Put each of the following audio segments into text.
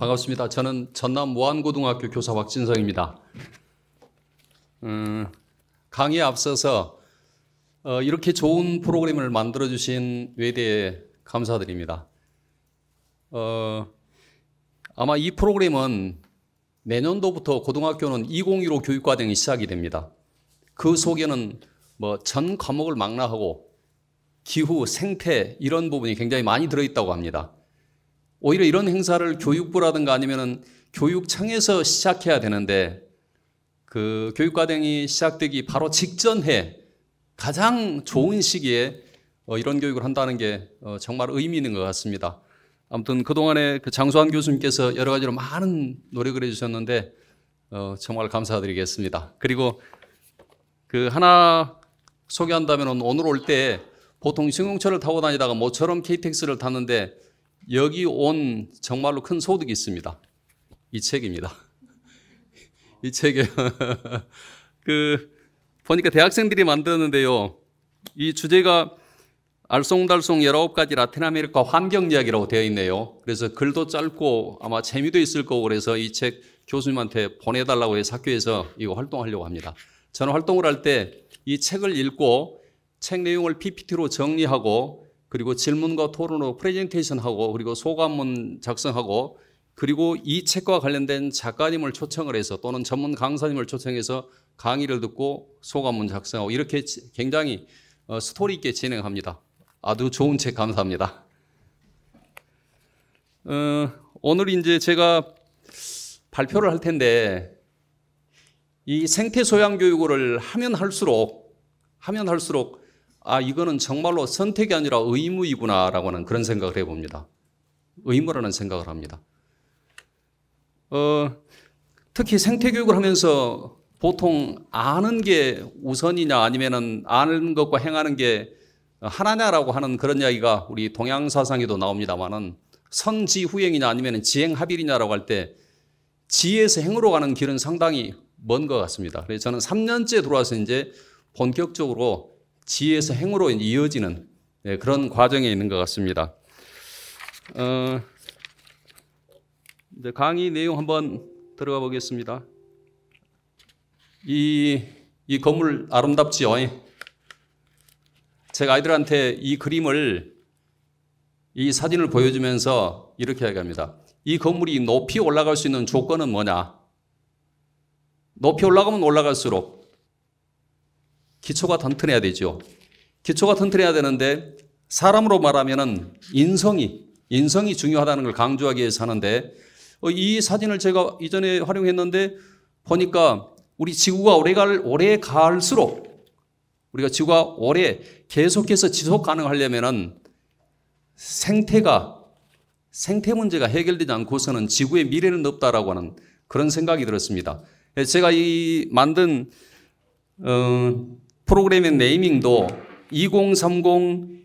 반갑습니다. 저는 전남 모안고등학교 교사 박진성입니다. 음, 강의에 앞서서 어, 이렇게 좋은 프로그램을 만들어주신 외대에 감사드립니다. 어, 아마 이 프로그램은 내년도부터 고등학교는 2015 교육과정이 시작이 됩니다. 그 속에는 뭐 전 과목을 망라하고 기후, 생태 이런 부분이 굉장히 많이 들어있다고 합니다. 오히려 이런 행사를 교육부라든가 아니면은 교육청에서 시작해야 되는데 그 교육과정이 시작되기 바로 직전에 가장 좋은 시기에 어, 이런 교육을 한다는 게 어, 정말 의미 있는 것 같습니다. 아무튼 그동안에 그 장수환 교수님께서 여러 가지로 많은 노력을 해주셨는데 어, 정말 감사드리겠습니다. 그리고 그 하나 소개한다면 오늘 올 때 보통 승용차를 타고 다니다가 모처럼 KTX를 탔는데 여기 온 정말로 큰 소득이 있습니다. 이 책입니다. 이 책에 그 보니까 대학생들이 만드는데요. 이 주제가 알쏭달쏭 19가지 라틴 아메리카 환경 이야기라고 되어 있네요. 그래서 글도 짧고 아마 재미도 있을 거고 그래서 이 책 교수님한테 보내달라고 해서 학교에서 이거 활동하려고 합니다. 저는 활동을 할 때 이 책을 읽고 책 내용을 PPT로 정리하고 그리고 질문과 토론으로 프레젠테이션하고 그리고 소감문 작성하고 그리고 이 책과 관련된 작가님을 초청을 해서 또는 전문 강사님을 초청해서 강의를 듣고 소감문 작성하고 이렇게 굉장히 어, 스토리 있게 진행합니다. 아주 좋은 책 감사합니다. 어, 오늘 이제 제가 발표를 할 텐데 이 생태 소양 교육을 하면 할수록 하면 할수록 아, 이거는 정말로 선택이 아니라 의무이구나라고 하는 그런 생각을 해봅니다. 의무라는 생각을 합니다. 어, 특히 생태교육을 하면서 보통 아는 게 우선이냐 아니면은 아는 것과 행하는 게 하나냐라고 하는 그런 이야기가 우리 동양 사상에도 나옵니다만은 선지후행이냐 아니면 지행합일이냐라고 할 때 지에서 행으로 가는 길은 상당히 먼 것 같습니다. 그래서 저는 3년째 들어와서 이제 본격적으로 지에서 혜 행으로 이어지는 네, 그런 과정에 있는 것 같습니다. 어, 이제 강의 내용 한번 들어가 보겠습니다. 이, 이 건물 아름답지요. 예. 제가 아이들한테 이 그림을 이 사진을 보여주면서 이렇게 이기합니다이 건물이 높이 올라갈 수 있는 조건은 뭐냐? 높이 올라가면 올라갈수록 기초가 튼튼해야 되죠. 기초가 튼튼해야 되는데 사람으로 말하면은 인성이 인성이 중요하다는 걸 강조하기 위해서 하는데 어, 이 사진을 제가 이전에 활용했는데 보니까 우리 지구가 오래갈 오래 갈수록 우리가 지구가 오래 계속해서 지속 가능하려면은 생태가 생태 문제가 해결되지 않고서는 지구의 미래는 없다라고 하는 그런 생각이 들었습니다. 예, 제가 이 만든 어, 프로그램의 네이밍도 2030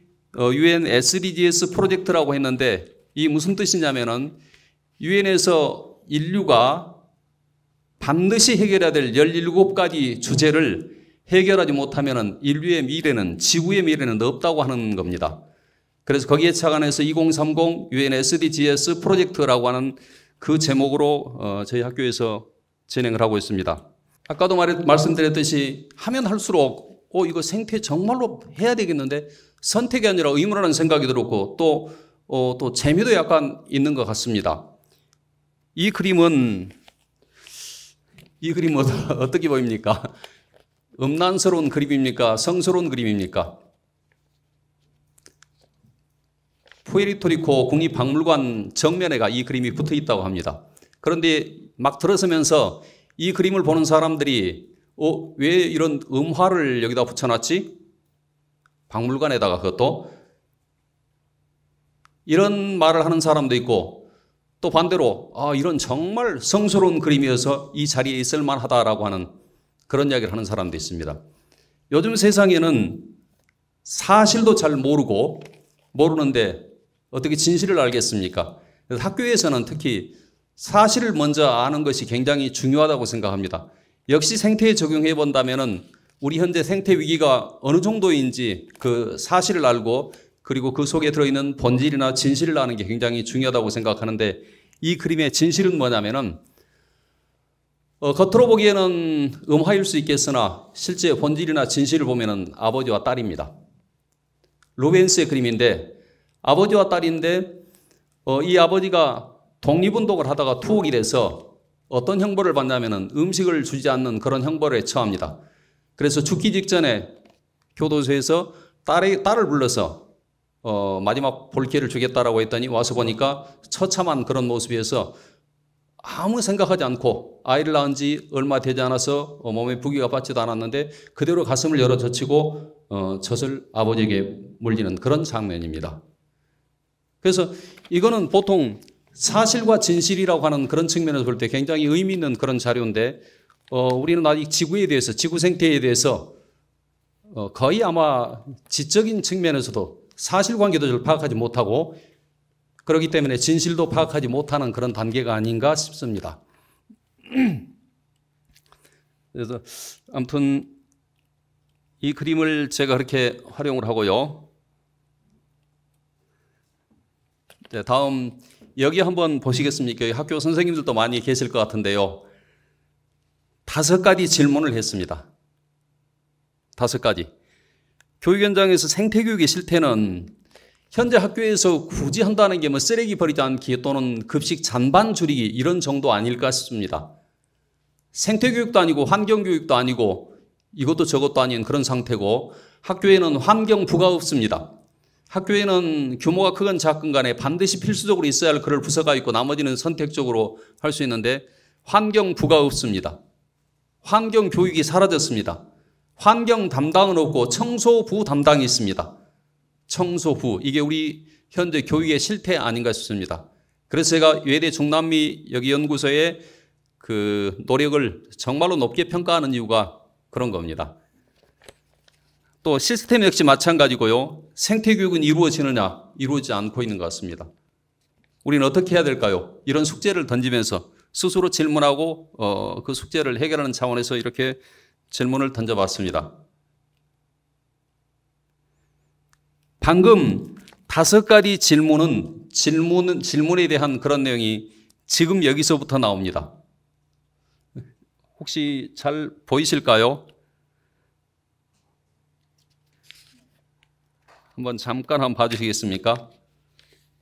UN SDGs 프로젝트라고 했는데 이 무슨 뜻이냐면은 u n 에서 인류가 반드시 해결해야 될 17가지 주제를 해결하지 못하면은 인류의 미래는 지구의 미래는 없다고 하는 겁니다. 그래서 거기에 착안해서 2030 UN SDGs 프로젝트라고 하는 그 제목으로 어, 저희 학교에서 진행을 하고 있습니다. 아까도 말, 말씀드렸듯이 하면 할수록 어, 이거 생태 정말로 해야 되겠는데 선택이 아니라 의무라는 생각이 들었고 또, 어, 또 재미도 약간 있는 것 같습니다. 이 그림은 이 그림은 어떻게 보입니까? 음란스러운 그림입니까? 성스러운 그림입니까? 푸에리토리코 국립박물관 정면에가 이 그림이 붙어 있다고 합니다. 그런데 막 들어서면서 이 그림을 보는 사람들이 어, 왜 이런 음화를 여기다 붙여놨지? 박물관에다가 그것도 이런 말을 하는 사람도 있고 또 반대로 아, 이런 정말 성스러운 그림이어서 이 자리에 있을 만하다라고 하는 그런 이야기를 하는 사람도 있습니다. 요즘 세상에는 사실도 잘 모르고 모르는데 어떻게 진실을 알겠습니까? 학교에서는 특히 사실을 먼저 아는 것이 굉장히 중요하다고 생각합니다. 역시 생태에 적용해 본다면 우리 현재 생태 위기가 어느 정도인지 그 사실을 알고 그리고 그 속에 들어있는 본질이나 진실을 아는 게 굉장히 중요하다고 생각하는데 이 그림의 진실은 뭐냐면 어, 겉으로 보기에는 음화일 수 있겠으나 실제 본질이나 진실을 보면 아버지와 딸입니다. 로벤스의 그림인데 아버지와 딸인데 어, 이 아버지가 독립운동을 하다가 투옥이 돼서 어떤 형벌을 받냐면 음식을 주지 않는 그런 형벌에 처합니다. 그래서 죽기 직전에 교도소에서 딸의, 딸을 불러서 어, 마지막 볼 기회를 주겠다라고 했더니 와서 보니까 처참한 그런 모습이어서 아무 생각하지 않고 아이를 낳은 지 얼마 되지 않아서 어, 몸에 부기가 받지도 않았는데 그대로 가슴을 열어 젖히고 어, 젖을 아버지에게 물리는 그런 장면입니다. 그래서 이거는 보통 사실과 진실이라고 하는 그런 측면에서 볼 때 굉장히 의미 있는 그런 자료인데 어, 우리는 아직 지구에 대해서 지구 생태에 대해서 어, 거의 아마 지적인 측면에서도 사실관계도 잘 파악하지 못하고 그렇기 때문에 진실도 파악하지 못하는 그런 단계가 아닌가 싶습니다. 그래서 아무튼 이 그림을 제가 그렇게 활용을 하고요. 네, 다음 여기 한번 보시겠습니까? 학교 선생님들도 많이 계실 것 같은데요. 다섯 가지 질문을 했습니다. 다섯 가지. 교육 현장에서 생태교육의 실태는 현재 학교에서 굳이 한다는 게 뭐 쓰레기 버리지 않기 또는 급식 잔반 줄이기 이런 정도 아닐까 싶습니다. 생태교육도 아니고 환경교육도 아니고 이것도 저것도 아닌 그런 상태고 학교에는 환경 부가 없습니다. 학교에는 규모가 크건 작건 간에 반드시 필수적으로 있어야 할 그럴 부서가 있고 나머지는 선택적으로 할 수 있는데 환경부가 없습니다. 환경 교육이 사라졌습니다. 환경 담당은 없고 청소부 담당이 있습니다. 청소부. 이게 우리 현재 교육의 실태 아닌가 싶습니다. 그래서 제가 외대 중남미 여기 연구소의 그 노력을 정말로 높게 평가하는 이유가 그런 겁니다. 또 시스템 역시 마찬가지고요. 생태 교육은 이루어지느냐 이루어지지 않고 있는 것 같습니다. 우리는 어떻게 해야 될까요? 이런 숙제를 던지면서 스스로 질문하고 어, 그 숙제를 해결하는 차원에서 이렇게 질문을 던져봤습니다. 방금 다섯 가지 질문은 질문 질문에 대한 그런 내용이 지금 여기서부터 나옵니다. 혹시 잘 보이실까요? 한번 잠깐 한번 봐주시겠습니까?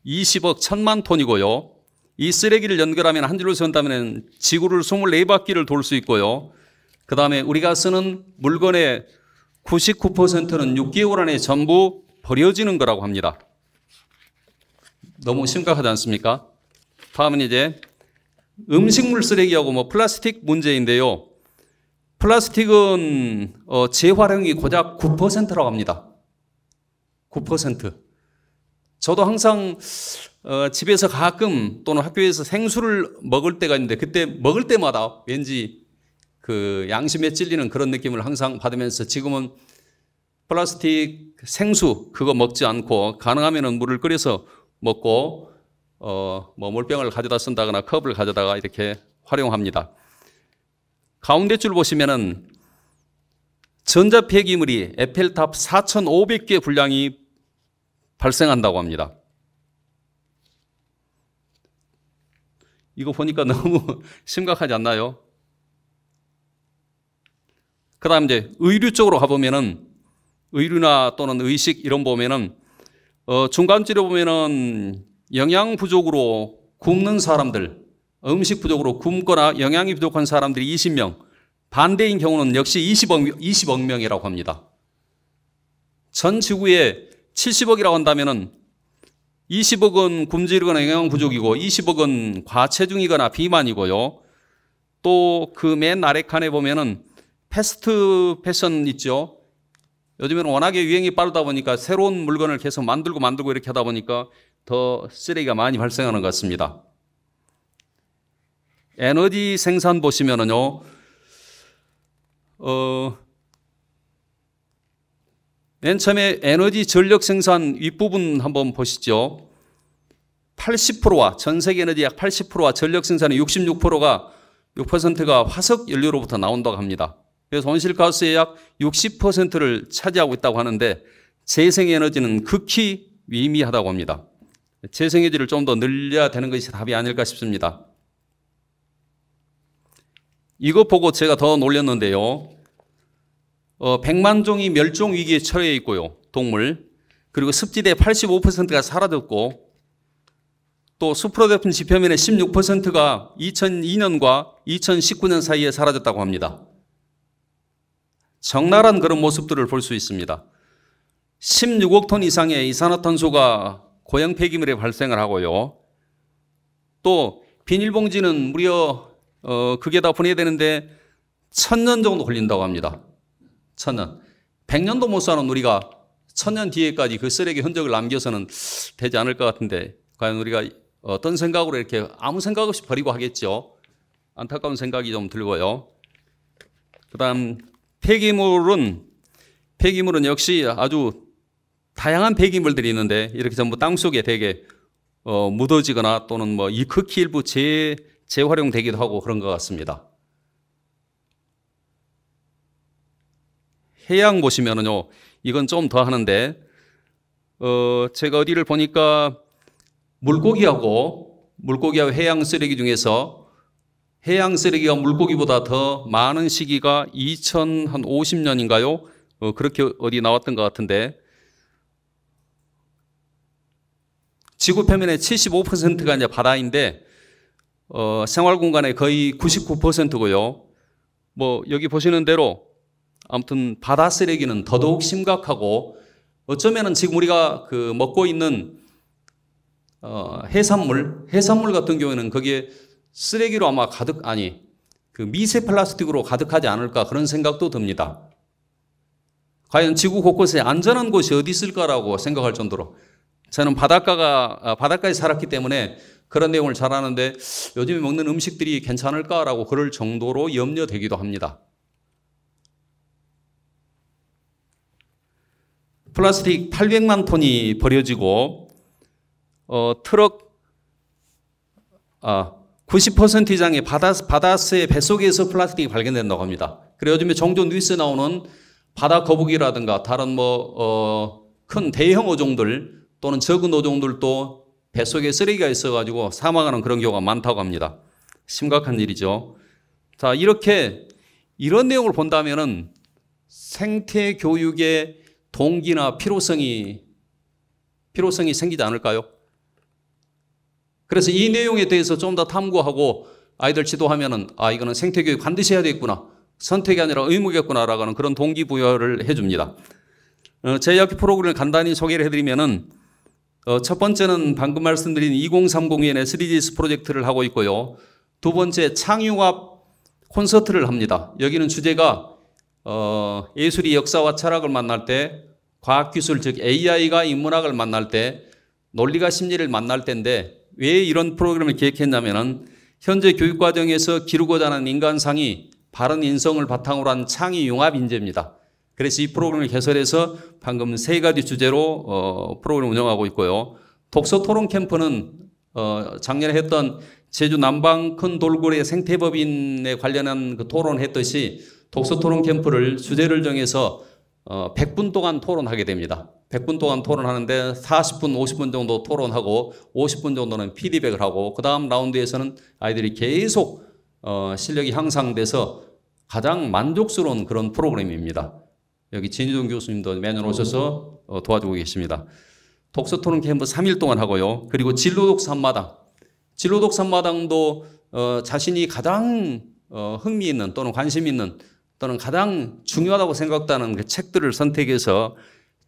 20억 천만 톤이고요. 이 쓰레기를 연결하면 한 줄로 선다면 지구를 24바퀴를 돌 수 있고요. 그 다음에 우리가 쓰는 물건의 99%는 6개월 안에 전부 버려지는 거라고 합니다. 너무 심각하지 않습니까? 다음은 이제 음식물 쓰레기하고 뭐 플라스틱 문제인데요. 플라스틱은 어, 재활용이 고작 9%라고 합니다. 9%. 저도 항상 어, 집에서 가끔 또는 학교에서 생수를 먹을 때가 있는데 그때 먹을 때마다 왠지 그 양심에 찔리는 그런 느낌을 항상 받으면서 지금은 플라스틱 생수 그거 먹지 않고 가능하면은 물을 끓여서 먹고 어, 뭐 물병을 가져다 쓴다거나 컵을 가져다가 이렇게 활용합니다. 가운데 줄 보시면은 전자폐기물이 에펠탑 4,500개 분량이 발생한다고 합니다. 이거 보니까 너무 심각하지 않나요? 그 다음 이제 의류 쪽으로 가보면은 의류나 또는 의식 이런 보면은 어 중간지로 보면은 영양 부족으로 굶는 사람들, 음식 부족으로 굶거나 영양이 부족한 사람들이 20명, 반대인 경우는 역시 20억, 20억 명이라고 합니다. 전 지구에 70억이라고 한다면은 20억은 굶주리거나 영양 부족이고 20억은 과체중이거나 비만이고요. 또 그 맨 아래 칸에 보면은 패스트 패션 있죠. 요즘에는 워낙에 유행이 빠르다 보니까 새로운 물건을 계속 만들고 만들고 이렇게 하다 보니까 더 쓰레기가 많이 발생하는 것 같습니다. 에너지 생산 보시면은요, 어, 맨 처음에 에너지 전력 생산 윗부분 한번 보시죠. 80%와 전 세계 에너지 약 80%와 전력 생산의 66%가 6%가 화석 연료로부터 나온다고 합니다. 그래서 온실가스의 약 60%를 차지하고 있다고 하는데 재생에너지는 극히 미미하다고 합니다. 재생에너지를 좀 더 늘려야 되는 것이 답이 아닐까 싶습니다. 이것 보고 제가 더 놀렸는데요. 어, 100만 종이 멸종 위기에 처해 있고요. 동물. 그리고 습지대 85%가 사라졌고 또 숲으로 덮은 지표면의 16%가 2002년과 2019년 사이에 사라졌다고 합니다. 적나란 그런 모습들을 볼 수 있습니다. 16억 톤 이상의 이산화탄소가 고양 폐기물에 발생을 하고요. 또 비닐봉지는 무려 어, 그게 다 분해되는데 천 년 정도 걸린다고 합니다. 천년. 백년도 못 사는 우리가 천년 뒤에까지 그 쓰레기 흔적을 남겨서는 되지 않을 것 같은데 과연 우리가 어떤 생각으로 이렇게 아무 생각 없이 버리고 하겠죠. 안타까운 생각이 좀 들고요. 그다음 폐기물은 폐기물은 역시 아주 다양한 폐기물들이 있는데 이렇게 전부 땅 속에 되게 어, 묻어지거나 또는 뭐 이크키 일부 재 재활용되기도 하고 그런 것 같습니다. 해양 보시면은요, 이건 좀 더 하는데, 어, 제가 어디를 보니까 물고기하고, 물고기하고 해양 쓰레기 중에서 해양 쓰레기가 물고기보다 더 많은 시기가 2050년인가요? 어, 그렇게 어디 나왔던 것 같은데, 지구 표면의 75%가 이제 바다인데, 어, 생활 공간의 거의 99%고요. 뭐, 여기 보시는 대로 아무튼 바다 쓰레기는 더더욱 심각하고 어쩌면은 지금 우리가 그 먹고 있는 어, 해산물, 해산물 같은 경우에는 거기에 쓰레기로 아마 가득, 아니, 그 미세 플라스틱으로 가득하지 않을까 그런 생각도 듭니다. 과연 지구 곳곳에 안전한 곳이 어디 있을까라고 생각할 정도로 저는 바닷가가, 아, 바닷가에 살았기 때문에 그런 내용을 잘 아는데 요즘에 먹는 음식들이 괜찮을까라고 그럴 정도로 염려되기도 합니다. 플라스틱 800만 톤이 버려지고 어, 트럭 아, 90% 이상의 바다, 바다의 뱃속에서 플라스틱이 발견된다고 합니다. 그래 요즘에 종종 뉴스에 나오는 바다 거북이라든가 다른 뭐큰 어, 대형 어종들 또는 적은 어종들도 뱃속에 쓰레기가 있어가지고 사망하는 그런 경우가 많다고 합니다. 심각한 일이죠. 자 이렇게 이런 내용을 본다면은 생태 교육의 동기나 필요성이 필요성이 생기지 않을까요? 그래서 이 내용에 대해서 좀 더 탐구하고 아이들 지도하면은 아 이거는 생태교육 반드시 해야 되겠구나 선택이 아니라 의무겠구나라는 그런 동기부여를 해줍니다. 어, 제 학교 프로그램을 간단히 소개를 해드리면은 어, 첫 번째는 방금 말씀드린 2 0 3 0위원 3DS 프로젝트를 하고 있고요. 두 번째 창융합 콘서트를 합니다. 여기는 주제가 어, 예술이 역사와 철학을 만날 때 과학기술 즉 AI가 인문학을 만날 때 논리가 심리를 만날 때인데 왜 이런 프로그램을 기획했냐면은 현재 교육 과정에서 기르고자 하는 인간상이 바른 인성을 바탕으로 한 창의 융합 인재입니다. 그래서 이 프로그램을 개설해서 방금 세 가지 주제로 어, 프로그램 운영하고 있고요. 독서 토론 캠프는 어, 작년에 했던 제주 남방 큰 돌고래 생태법인에 관련한 그 토론했듯이 독서 토론 캠프를 주제를 정해서 100분 어, 동안 토론하게 됩니다. 100분 동안 토론하는데 40분, 50분 정도 토론하고 50분 정도는 피드백을 하고 그 다음 라운드에서는 아이들이 계속 어, 실력이 향상돼서 가장 만족스러운 그런 프로그램입니다. 여기 진희종 교수님도 매년 오셔서 어, 도와주고 계십니다. 독서 토론 캠프 3일 동안 하고요. 그리고 진로독 산마당. 진로독 산마당도 자신이 가장 흥미 있는 또는 관심 있는 또는 가장 중요하다고 생각하는그 책들을 선택해서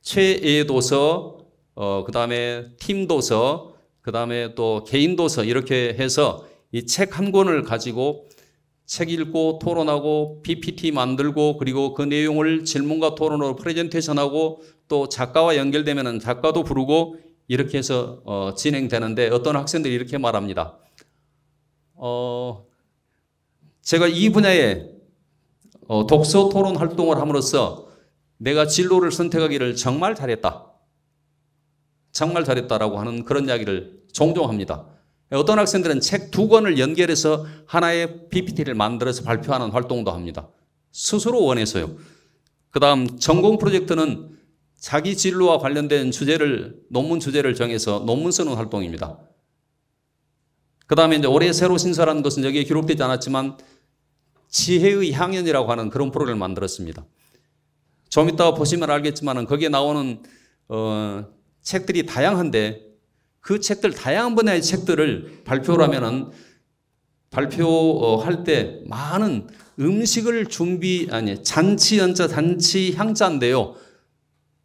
최애도서, 어, 그 다음에 팀도서, 그 다음에 또 개인도서 이렇게 해서 이 책 한 권을 가지고 책 읽고 토론하고 PPT 만들고 그리고 그 내용을 질문과 토론으로 프레젠테이션하고 또 작가와 연결되면 작가도 부르고 이렇게 해서 어, 진행되는데 어떤 학생들이 이렇게 말합니다. 어, 제가 이 분야에 어, 독서 토론 활동을 함으로써 내가 진로를 선택하기를 정말 잘했다. 정말 잘했다라고 하는 그런 이야기를 종종 합니다. 어떤 학생들은 책 두 권을 연결해서 하나의 PPT를 만들어서 발표하는 활동도 합니다. 스스로 원해서요. 그 다음 전공 프로젝트는 자기 진로와 관련된 주제를, 논문 주제를 정해서 논문 쓰는 활동입니다. 그 다음에 이제 올해 새로 신설하는 것은 여기에 기록되지 않았지만 지혜의 향연이라고 하는 그런 프로그램을 만들었습니다. 좀 이따 보시면 알겠지만 거기에 나오는 어, 책들이 다양한데 그 책들 다양한 분야의 책들을 발표를 하면은 발표할 어, 때 많은 음식을 준비 아니 잔치 연자 잔치 향자인데요.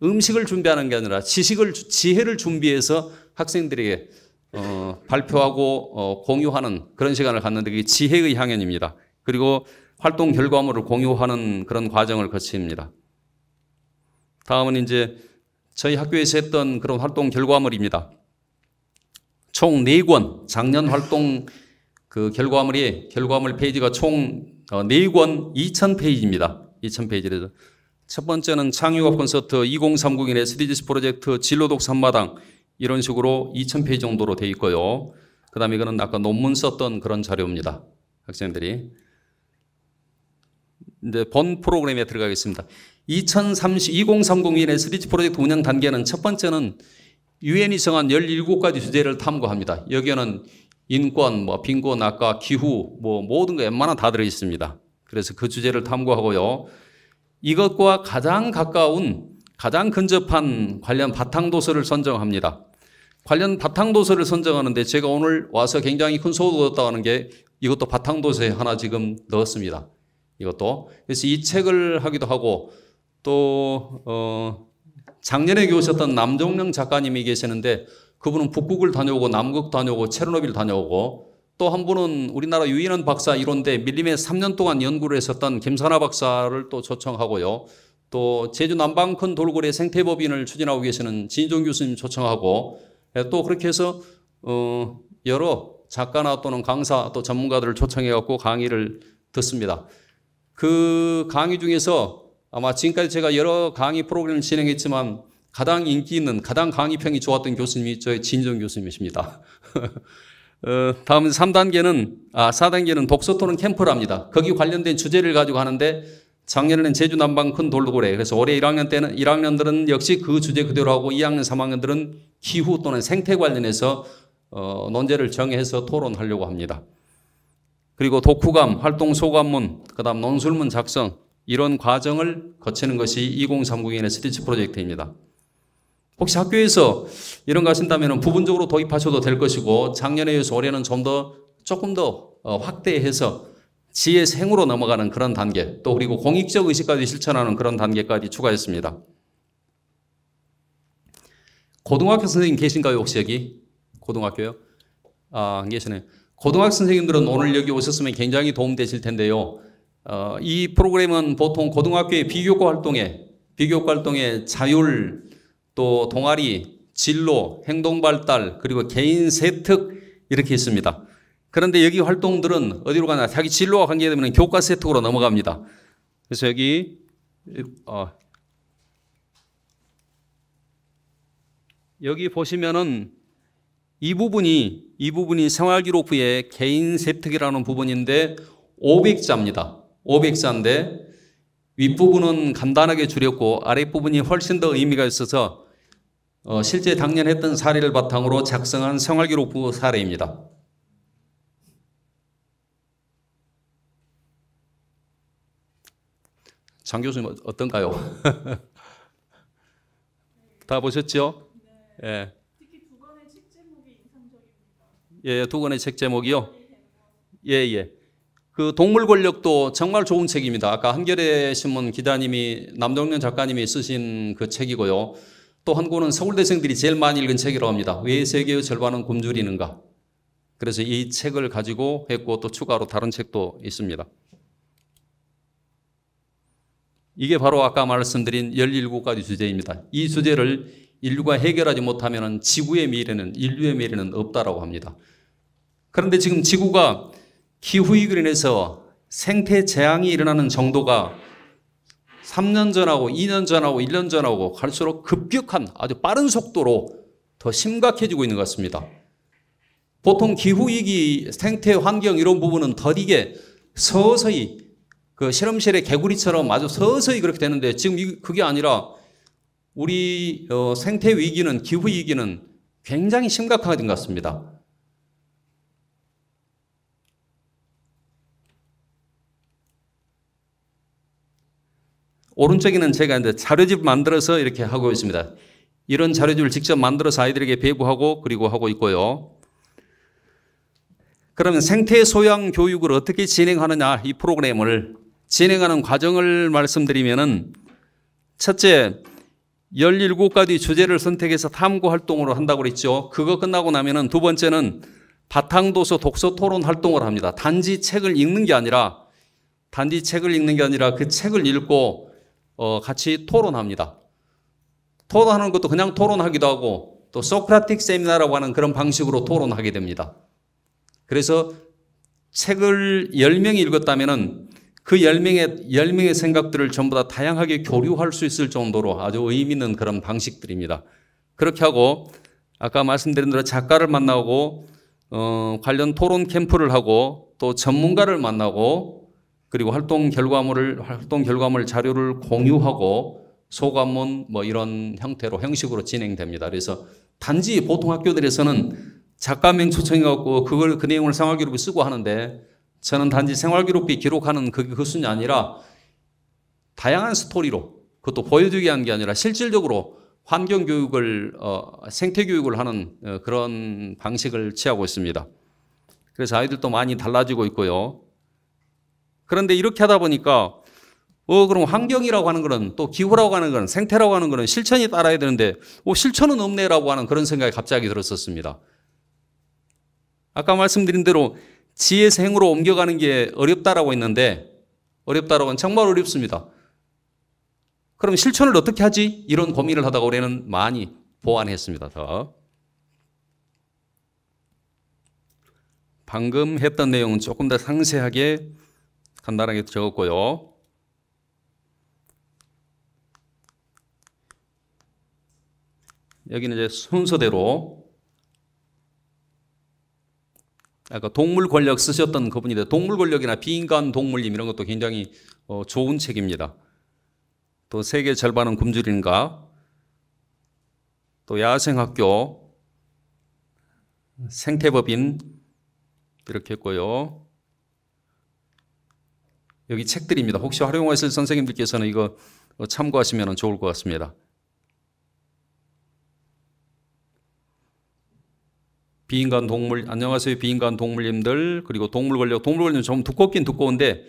음식을 준비하는 게 아니라 지식을 지혜를 준비해서 학생들에게 어, 발표하고 어, 공유하는 그런 시간을 갖는데 그게 지혜의 향연입니다. 그리고 활동 결과물을 공유하는 그런 과정을 거칩니다. 다음은 이제 저희 학교에서 했던 그런 활동 결과물입니다. 총 4권, 작년 활동 그 결과물이, 결과물 페이지가 총 4권 어, 2,000페이지입니다. 2,000페이지래서. 첫 번째는 창유업 콘서트 2030인 SDGs 프로젝트 진로독 산마당 이런 식으로 2,000페이지 정도로 돼 있고요. 그 다음에 이거는 아까 논문 썼던 그런 자료입니다. 학생들이. 이제 본 프로그램에 들어가겠습니다. 2030, 2030인의 스리치 프로젝트 운영 단계는 첫 번째는 유엔이 정한 17가지 주제를 탐구합니다. 여기에는 인권, 뭐 빈곤, 아까 기후, 뭐 모든 거 웬만한 다 들어 있습니다. 그래서 그 주제를 탐구하고요. 이것과 가장 가까운 가장 근접한 관련 바탕 도서를 선정합니다. 관련 바탕 도서를 선정하는데 제가 오늘 와서 굉장히 큰 소득을 얻었다는 고하게 이것도 바탕 도서에 하나 지금 넣었습니다. 이것도. 그래서 이 책을 하기도 하고 또, 어, 작년에 교 오셨던 남종령 작가님이 계시는데 그분은 북극을 다녀오고 남극 다녀오고 체르노빌 다녀오고 또 한 분은 우리나라 유인원 박사 이론대 밀림에 3년 동안 연구를 했었던 김산하 박사를 또 초청하고요. 또 제주 남방큰 돌고래 생태법인을 추진하고 계시는 진종 교수님 초청하고 예, 또 그렇게 해서 어 여러 작가나 또는 강사 또 전문가들을 초청해 갖고 강의를 듣습니다. 그 강의 중에서 아마 지금까지 제가 여러 강의 프로그램을 진행했지만 가장 인기 있는, 가장 강의평이 좋았던 교수님이 저의 진정 교수님이십니다. 어, 다음 3단계는, 아, 4단계는 독서 토론 캠프랍니다. 거기 관련된 주제를 가지고 하는데 작년에는 제주 남방 큰 돌고래. 그래서 올해 1학년 때는 1학년들은 역시 그 주제 그대로 하고 2학년, 3학년들은 기후 또는 생태 관련해서 어, 논제를 정해서 토론하려고 합니다. 그리고 독후감, 활동 소감문, 그다음 논술문 작성 이런 과정을 거치는 것이 2030인의 스티치 프로젝트입니다. 혹시 학교에서 이런 거 하신다면 부분적으로 도입하셔도 될 것이고 작년에 비해서 올해는 좀 더 조금 더 어, 확대해서 지혜 생으로 넘어가는 그런 단계 또 그리고 공익적 의식까지 실천하는 그런 단계까지 추가했습니다. 고등학교 선생님 계신가요 혹시 여기? 고등학교요? 아, 안 계시네요. 고등학교 선생님들은 오늘 여기 오셨으면 굉장히 도움되실 텐데요. 어, 이 프로그램은 보통 고등학교의 비교과 활동에 비교과 활동에 자율 또 동아리 진로 행동 발달 그리고 개인 세특 이렇게 있습니다. 그런데 여기 활동들은 어디로 가나 자기 진로와 관계되면 교과 세특으로 넘어갑니다. 그래서 여기 어, 여기 보시면은 이 부분이 이 부분이 생활기록부의 개인 세특이라는 부분인데 500자입니다. 500자인데 윗부분은 간단하게 줄였고 아랫부분이 훨씬 더 의미가 있어서 어, 실제 당년 했던 사례를 바탕으로 작성한 생활기록부 사례입니다. 장 교수님 어떤가요? 다 보셨죠? 네. 네. 예, 예, 두 권의 책 제목이요. 예, 예. 그 동물 권력도 정말 좋은 책입니다. 아까 한겨레 신문 기자님이 남정년 작가님이 쓰신 그 책이고요. 또 한 권은 서울대생들이 제일 많이 읽은 책이라고 합니다. 왜 세계의 절반은 굶주리는가? 그래서 이 책을 가지고 했고 또 추가로 다른 책도 있습니다. 이게 바로 아까 말씀드린 17가지 주제입니다. 이 주제를 인류가 해결하지 못하면 지구의 미래는 인류의 미래는 없다라고 합니다. 그런데 지금 지구가 기후위기로 인해서 생태 재앙이 일어나는 정도가 3년 전하고 2년 전하고 1년 전하고 갈수록 급격한 아주 빠른 속도로 더 심각해지고 있는 것 같습니다. 보통 기후위기, 생태 환경 이런 부분은 더디게 서서히 그 실험실의 개구리처럼 아주 서서히 그렇게 되는데 지금 그게 아니라 우리 어, 생태 위기는 기후 위기는 굉장히 심각하게 된것 같습니다. 오른쪽에는 제가 이제 자료집 만들어서 이렇게 하고 있습니다. 이런 자료집을 직접 만들어서 아이들에게 배부하고 그리고 하고 있고요. 그러면 생태 소양 교육을 어떻게 진행하느냐 이 프로그램을 진행하는 과정을 말씀드리면은 첫째 17가지 주제를 선택해서 탐구 활동으로 한다고 그랬죠. 그거 끝나고 나면은 두 번째는 바탕도서 독서 토론 활동을 합니다. 단지 책을 읽는 게 아니라 단지 책을 읽는 게 아니라 그 책을 읽고 어, 같이 토론합니다. 토론하는 것도 그냥 토론하기도 하고 또 소크라틱 세미나라고 하는 그런 방식으로 토론하게 됩니다. 그래서 책을 10명이 읽었다면그 10명의, 10명의 생각들을 전부 다 다양하게 교류할 수 있을 정도로 아주 의미 있는 그런 방식들입니다. 그렇게 하고 아까 말씀드린 대로 작가를 만나고 어, 관련 토론 캠프를 하고 또 전문가를 만나고 그리고 활동 결과물을 활동 결과물 자료를 공유하고 소감문 뭐 이런 형태로 형식으로 진행됩니다. 그래서 단지 보통 학교들에서는 작가명 초청해 갖고 그걸 그 내용을 생활기록에 쓰고 하는데 저는 단지 생활기록비 기록하는 그게 그 순이 그 아니라 다양한 스토리로 그것도 보여주기 한게 아니라 실질적으로 환경 교육을 어, 생태 교육을 하는 어, 그런 방식을 취하고 있습니다. 그래서 아이들도 많이 달라지고 있고요. 그런데 이렇게 하다 보니까 어 그럼 환경이라고 하는 거는 또 기후라고 하는 거는 생태라고 하는 거는 실천이 따라야 되는데 어 실천은 없네라고 하는 그런 생각이 갑자기 들었었습니다. 아까 말씀드린 대로 지혜에서 행으로 옮겨가는 게 어렵다라고 했는데 어렵다라고 하면 정말 어렵습니다. 그럼 실천을 어떻게 하지? 이런 고민을 하다가 올해는 많이 보완했습니다. 더. 방금 했던 내용은 조금 더 상세하게 간단하게 적었고요. 여기는 이제 순서대로 아까 동물 권력 쓰셨던 그분인데 동물 권력이나 비인간 동물림 이런 것도 굉장히 어, 좋은 책입니다. 또 세계 절반은 굶주린가 또 야생학교 생태법인 이렇게 했고요. 여기 책들입니다. 혹시 활용하실 선생님들께서는 이거 어, 참고하시면 좋을 것 같습니다. 비인간 동물 안녕하세요 비인간 동물님들 그리고 동물 권력 동물 권력 좀 두껍긴 두꺼운데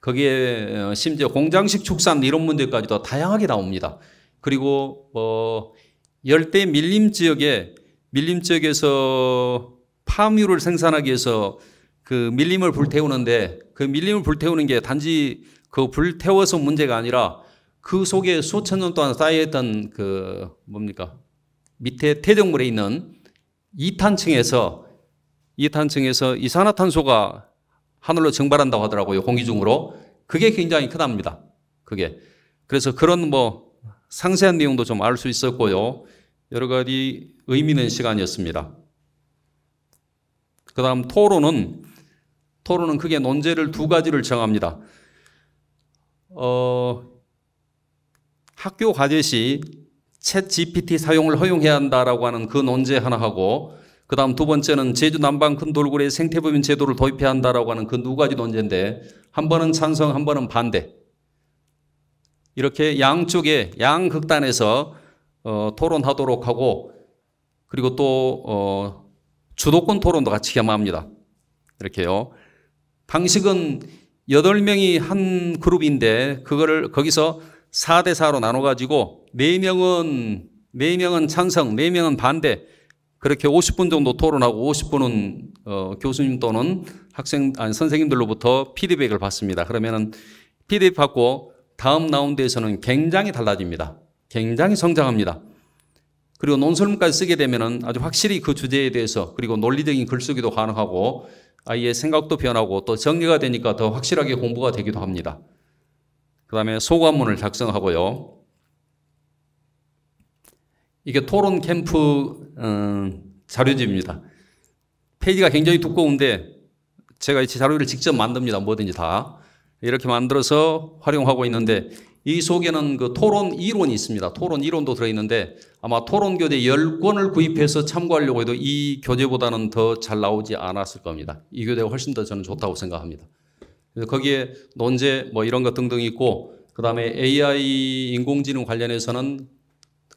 거기에 어, 심지어 공장식 축산 이런 문제까지도 다양하게 나옵니다. 그리고 어 열대 밀림 지역에 밀림 지역에서 파뮤를 생산하기 위해서 그 밀림을 불태우는데 그 밀림을 불태우는 게 단지 그 불태워서 문제가 아니라 그 속에 수천 년 동안 쌓여있던 그 뭡니까 밑에 태동물에 있는 이탄층에서 이탄층에서 이산화탄소가 하늘로 증발한다고 하더라고요 공기 중으로 그게 굉장히 크답니다 그게 그래서 그런 뭐 상세한 내용도 좀 알 수 있었고요 여러 가지 의미 있는 시간이었습니다. 그 다음 토론은 토론은 크게 논제를 두 가지를 정합니다. 어, 학교 과제 시챗 GPT 사용을 허용해야 한다라고 하는 그 논제 하나하고 그 다음 두 번째는 제주 남방 큰돌고래 생태법인 제도를 도입해야 한다라고 하는 그 두 가지 논제인데 한 번은 찬성 한 번은 반대 이렇게 양쪽에 양극단에서 어, 토론하도록 하고 그리고 또 어, 주도권 토론도 같이 겸합니다. 이렇게요. 방식은 8명이 한 그룹인데 그거를 거기서 4대 4로 나눠 가지고 4명은 4명은 찬성, 4명은 반대. 그렇게 50분 정도 토론하고 50분은 어, 교수님 또는 학생 아니 선생님들로부터 피드백을 받습니다. 그러면은 피드백 받고 다음 라운드에서는 굉장히 달라집니다. 굉장히 성장합니다. 그리고 논설문까지 쓰게 되면은 아주 확실히 그 주제에 대해서 그리고 논리적인 글쓰기도 가능하고 아이의 생각도 변하고 또 정리가 되니까 더 확실하게 공부가 되기도 합니다. 그 다음에 소관문을 작성하고요. 이게 토론 캠프 음, 자료집입니다. 페이지가 굉장히 두꺼운데 제가 이 자료를 직접 만듭니다. 뭐든지 다. 이렇게 만들어서 활용하고 있는데 이 속에는 그 토론 이론이 있습니다. 토론 이론도 들어있는데 아마 토론 교재 10권을 구입해서 참고하려고 해도 이 교재보다는 더 잘 나오지 않았을 겁니다. 이 교재가 훨씬 더 저는 좋다고 생각합니다. 그래서 거기에 논제 뭐 이런 것 등등 있고 그 다음에 AI 인공지능 관련해서는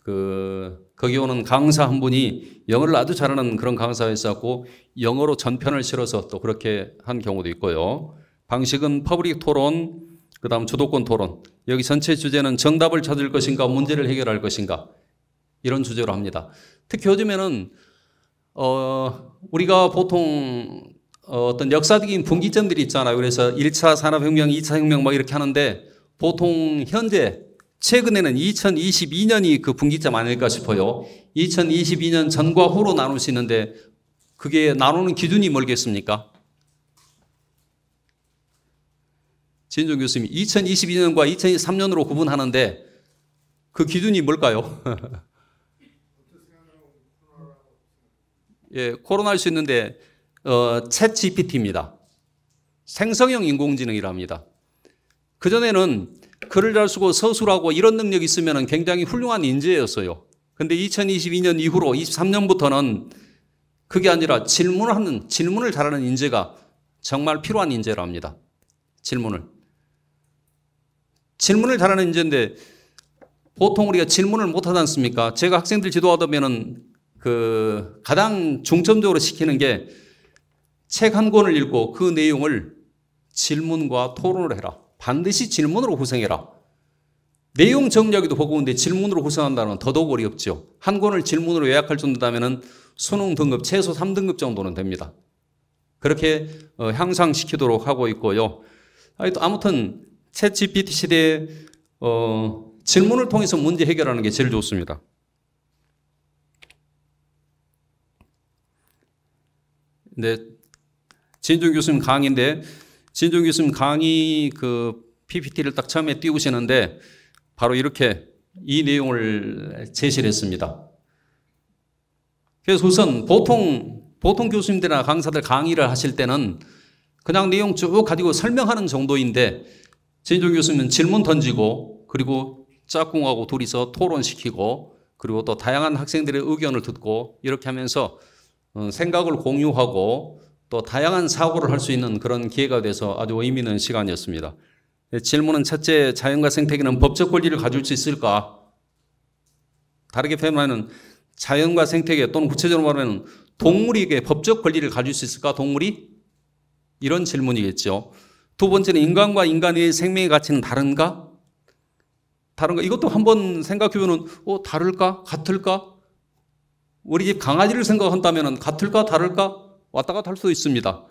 그 거기 오는 강사 한 분이 영어를 아주 잘하는 그런 강사였었고 영어로 전편을 실어서 또 그렇게 한 경우도 있고요. 방식은 퍼블릭 토론, 그 다음 주도권 토론. 여기 전체 주제는 정답을 찾을 것인가 문제를 해결할 것인가 이런 주제로 합니다. 특히 요즘에는 어, 우리가 보통 어, 어떤 역사적인 분기점들이 있잖아요. 그래서 1차 산업혁명, 2차 혁명 막 이렇게 하는데 보통 현재 최근에는 2022년이 그 분기점 아닐까 싶어요. 2022년 전과 후로 나눌 수 있는데 그게 나누는 기준이 뭘겠습니까? 진종 교수님이 2022년과 2023년으로 구분하는데 그 기준이 뭘까요? 예, 코로나일 수 있는데 어, 챗 GPT입니다. 생성형 인공지능이랍니다. 그전에는 글을 잘 쓰고 서술하고 이런 능력이 있으면 굉장히 훌륭한 인재였어요. 근데 2022년 이후로 23년부터는 그게 아니라 질문하는, 질문을 잘하는 인재가 정말 필요한 인재랍니다. 질문을. 질문을 잘하는 인재인데 보통 우리가 질문을 못 하지 않습니까? 제가 학생들 지도하다 면은그 가장 중점적으로 시키는 게 책 한 권을 읽고 그 내용을 질문과 토론을 해라. 반드시 질문으로 구성해라. 내용 정리하기도 버거운데 질문으로 구성한다는 더더욱 어렵죠. 한 권을 질문으로 요약할 정도다면은 수능 등급 최소 3등급 정도는 됩니다. 그렇게 어, 향상시키도록 하고 있고요. 아무튼 챗 g 피 t 시대에 어, 질문을 통해서 문제 해결하는 게 제일 좋습니다. 근 네. 진종 교수님 강의인데 진종 교수님 강의 그 PPT를 딱 처음에 띄우시는데 바로 이렇게 이 내용을 제시를 했습니다. 그래서 우선 보통 보통 교수님들이나 강사들 강의를 하실 때는 그냥 내용 쭉 가지고 설명하는 정도인데 제이조 교수님은 질문 던지고 그리고 짝꿍하고 둘이서 토론시키고 그리고 또 다양한 학생들의 의견을 듣고 이렇게 하면서 어, 생각을 공유하고 또 다양한 사고를 할 수 있는 그런 기회가 돼서 아주 의미 있는 시간이었습니다. 네, 질문은 첫째 자연과 생태계는 법적 권리를 가질 수 있을까? 다르게 표현하면 자연과 생태계 또는 구체적으로 말하면 동물에게 법적 권리를 가질 수 있을까? 동물이? 이런 질문이겠죠. 두 번째는 인간과 인간의 생명의 가치는 다른가? 다른가? 이것도 한번 생각해보면, 어, 다를까? 같을까? 우리 집 강아지를 생각한다면 같을까? 다를까? 왔다 갔다 할수 있습니다.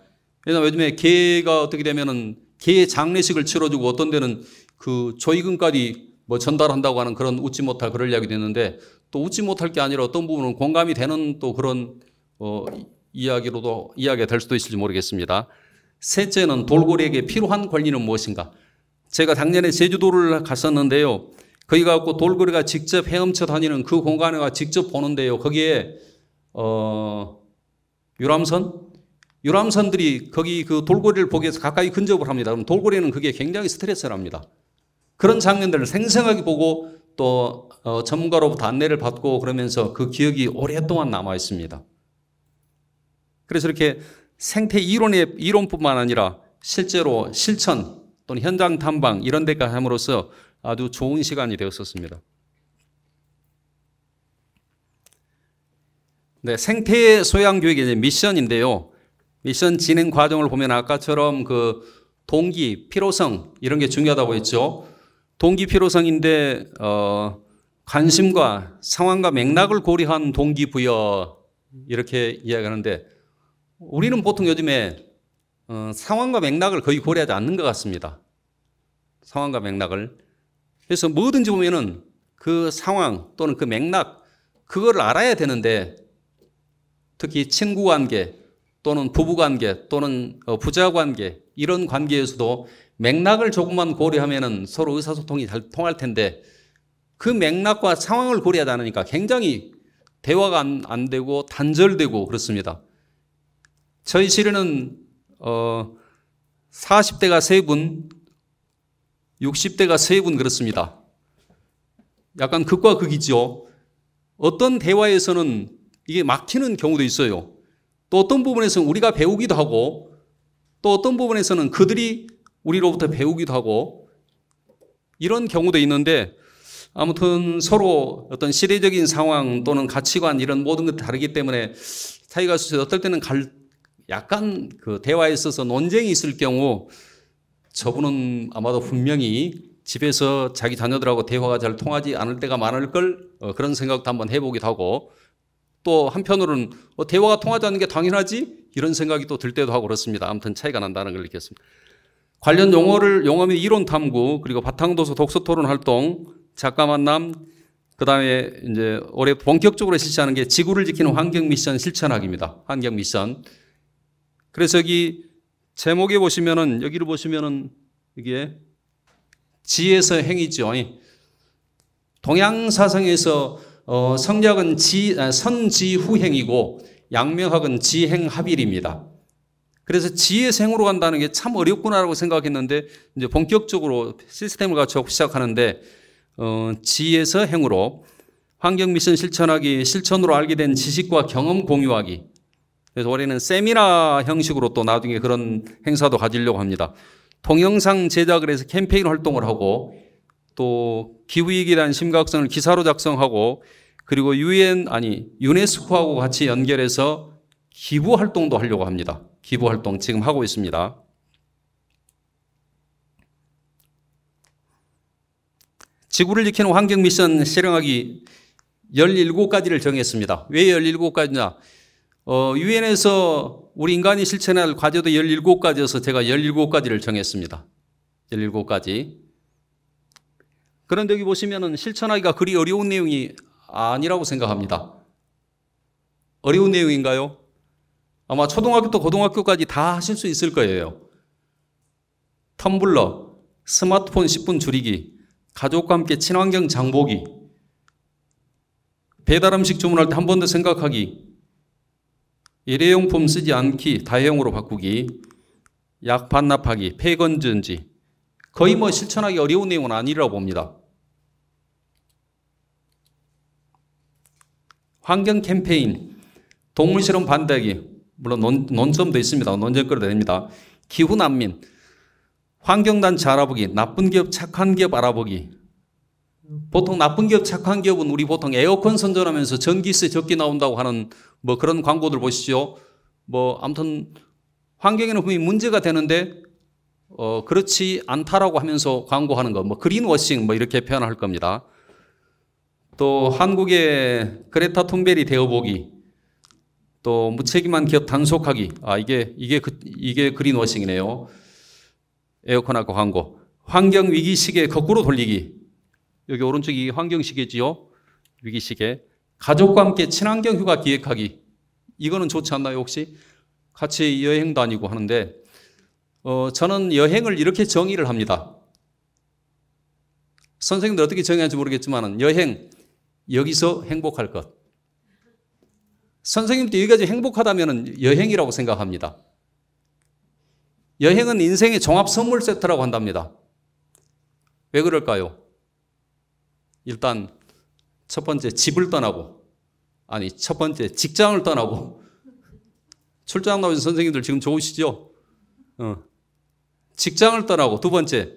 왜냐면 요즘에 개가 어떻게 되면은 개 장례식을 치러주고 어떤 데는 그 조의금까지 뭐 전달한다고 하는 그런 웃지 못할 그럴 이야기도 있는데 또 웃지 못할 게 아니라 어떤 부분은 공감이 되는 또 그런 어, 이야기로도 이야기가 될 수도 있을지 모르겠습니다. 셋째는 돌고래에게 필요한 권리는 무엇인가? 제가 작년에 제주도를 갔었는데요. 거기 가고 돌고래가 직접 헤엄쳐 다니는 그 공간을 직접 보는데요. 거기에 어 유람선 유람선들이 거기 그 돌고래를 보기 위해서 가까이 근접을 합니다. 그럼 돌고래는 그게 굉장히 스트레스를합니다 그런 장면들을 생생하게 보고 또 어, 전문가로부터 안내를 받고 그러면서 그 기억이 오랫동안 남아 있습니다. 그래서 이렇게 생태 이론의 이론뿐만 아니라 실제로 음. 실천 또는 현장 탐방 이런 데까지 함으로써 아주 좋은 시간이 되었었습니다. 네, 생태 소양 교육의 미션인데요. 미션 진행 과정을 보면 아까처럼 그 동기, 필요성 이런 게 중요하다고 했죠. 동기 필요성인데 어, 관심과 상황과 맥락을 고려한 동기 부여 이렇게 이야기하는데 우리는 보통 요즘에 어, 상황과 맥락을 거의 고려하지 않는 것 같습니다. 상황과 맥락을. 그래서 뭐든지 보면은 그 상황 또는 그 맥락, 그걸 알아야 되는데 특히 친구 관계 또는 부부 관계 또는 어, 부자 관계 이런 관계에서도 맥락을 조금만 고려하면은 서로 의사소통이 잘 통할 텐데 그 맥락과 상황을 고려하지 않니까 굉장히 대화가 안, 안 되고 단절되고 그렇습니다. 저희 시리는 어 40대가 3분, 60대가 3분 그렇습니다. 약간 극과 극이죠. 어떤 대화에서는 이게 막히는 경우도 있어요. 또 어떤 부분에서는 우리가 배우기도 하고 또 어떤 부분에서는 그들이 우리로부터 배우기도 하고 이런 경우도 있는데 아무튼 서로 어떤 시대적인 상황 또는 가치관 이런 모든 것이 다르기 때문에 사이가 어떨 때는 갈, 약간 그 대화에 있어서 논쟁이 있을 경우 저분은 아마도 분명히 집에서 자기 자녀들하고 대화가 잘 통하지 않을 때가 많을 걸 어, 그런 생각도 한번 해보기도 하고 또 한편으로는 어, 대화가 통하지 않는 게 당연하지 이런 생각이 또 들 때도 하고 그렇습니다. 아무튼 차이가 난다는 걸 느꼈습니다. 관련 음. 용어를 용어 및 이론 탐구 그리고 바탕도서 독서 토론 활동 작가 만남 그다음에 이제 올해 본격적으로 실시하는 게 지구를 지키는 환경 미션 실천학입니다 환경 미션 그래서 여기 제목에 보시면은 여기를 보시면은 이게 지에서 행이죠. 동양 사상에서 어, 성략은 지, 아, 선지후행이고 양명학은 지행합일입니다. 그래서 지의 생으로 간다는 게 참 어렵구나라고 생각했는데 이제 본격적으로 시스템을 갖추고 시작하는데 어, 지에서 행으로 환경 미션 실천하기 실천으로 알게 된 지식과 경험 공유하기 그래서 올해는 세미나 형식으로 또 나중에 그런 행사도 가지려고 합니다. 동영상 제작을 해서 캠페인 활동을 하고 또 기후위기에 대 심각성을 기사로 작성하고 그리고 유엔 아니 유네스코하고 같이 연결해서 기부 활동도 하려고 합니다. 기부 활동 지금 하고 있습니다. 지구를 지키는 환경 미션 실행하기 17가지를 정했습니다. 왜 17가지냐? 어, 유엔에서 우리 인간이 실천할 과제도 17가지여서 제가 17가지를 정했습니다. 17가지. 그런데 여기 보시면은 실천하기가 그리 어려운 내용이 아니라고 생각합니다. 어려운 내용인가요? 아마 초등학교부터 고등학교까지 다 하실 수 있을 거예요. 텀블러, 스마트폰 10분 줄이기, 가족과 함께 친환경 장보기, 배달 음식 주문할 때 한 번 더 생각하기, 일회용품 쓰지 않기, 다회용으로 바꾸기, 약 반납하기, 폐건 전지 거의 뭐 실천하기 어려운 내용은 아니라고 봅니다. 환경 캠페인, 동물 실험 반대하기, 물론 논, 논점도 있습니다. 논쟁거리도 됩니다. 기후 난민, 환경단체 알아보기, 나쁜 기업, 착한 기업 알아보기. 보통 나쁜 기업, 착한 기업은 우리 보통 에어컨 선전하면서 전기세 적게 나온다고 하는 뭐 그런 광고들 보시죠. 뭐 아무튼 환경에는 분명히 문제가 되는데 어 그렇지 않다라고 하면서 광고하는 거, 뭐 그린워싱 뭐 이렇게 표현할 겁니다. 또 한국의 그레타 툰베리 되어보기, 또 무책임한 기업 단속하기, 아 이게 이게 그, 이게 그린워싱이네요. 에어컨하고 광고, 환경 위기 시계 거꾸로 돌리기. 여기 오른쪽이 환경 시계지요. 위기 시계. 가족과 함께 친환경 휴가 기획하기. 이거는 좋지 않나요, 혹시? 같이 여행 다니고 하는데, 어, 저는 여행을 이렇게 정의를 합니다. 선생님들 어떻게 정의하는지 모르겠지만, 여행, 여기서 행복할 것. 선생님도 여기까지 행복하다면 여행이라고 생각합니다. 여행은 인생의 종합 선물 세트라고 한답니다. 왜 그럴까요? 일단 첫 번째 집을 떠나고 아니 첫 번째 직장을 떠나고 출장 나오신 선생님들 지금 좋으시죠? 어. 직장을 떠나고 두 번째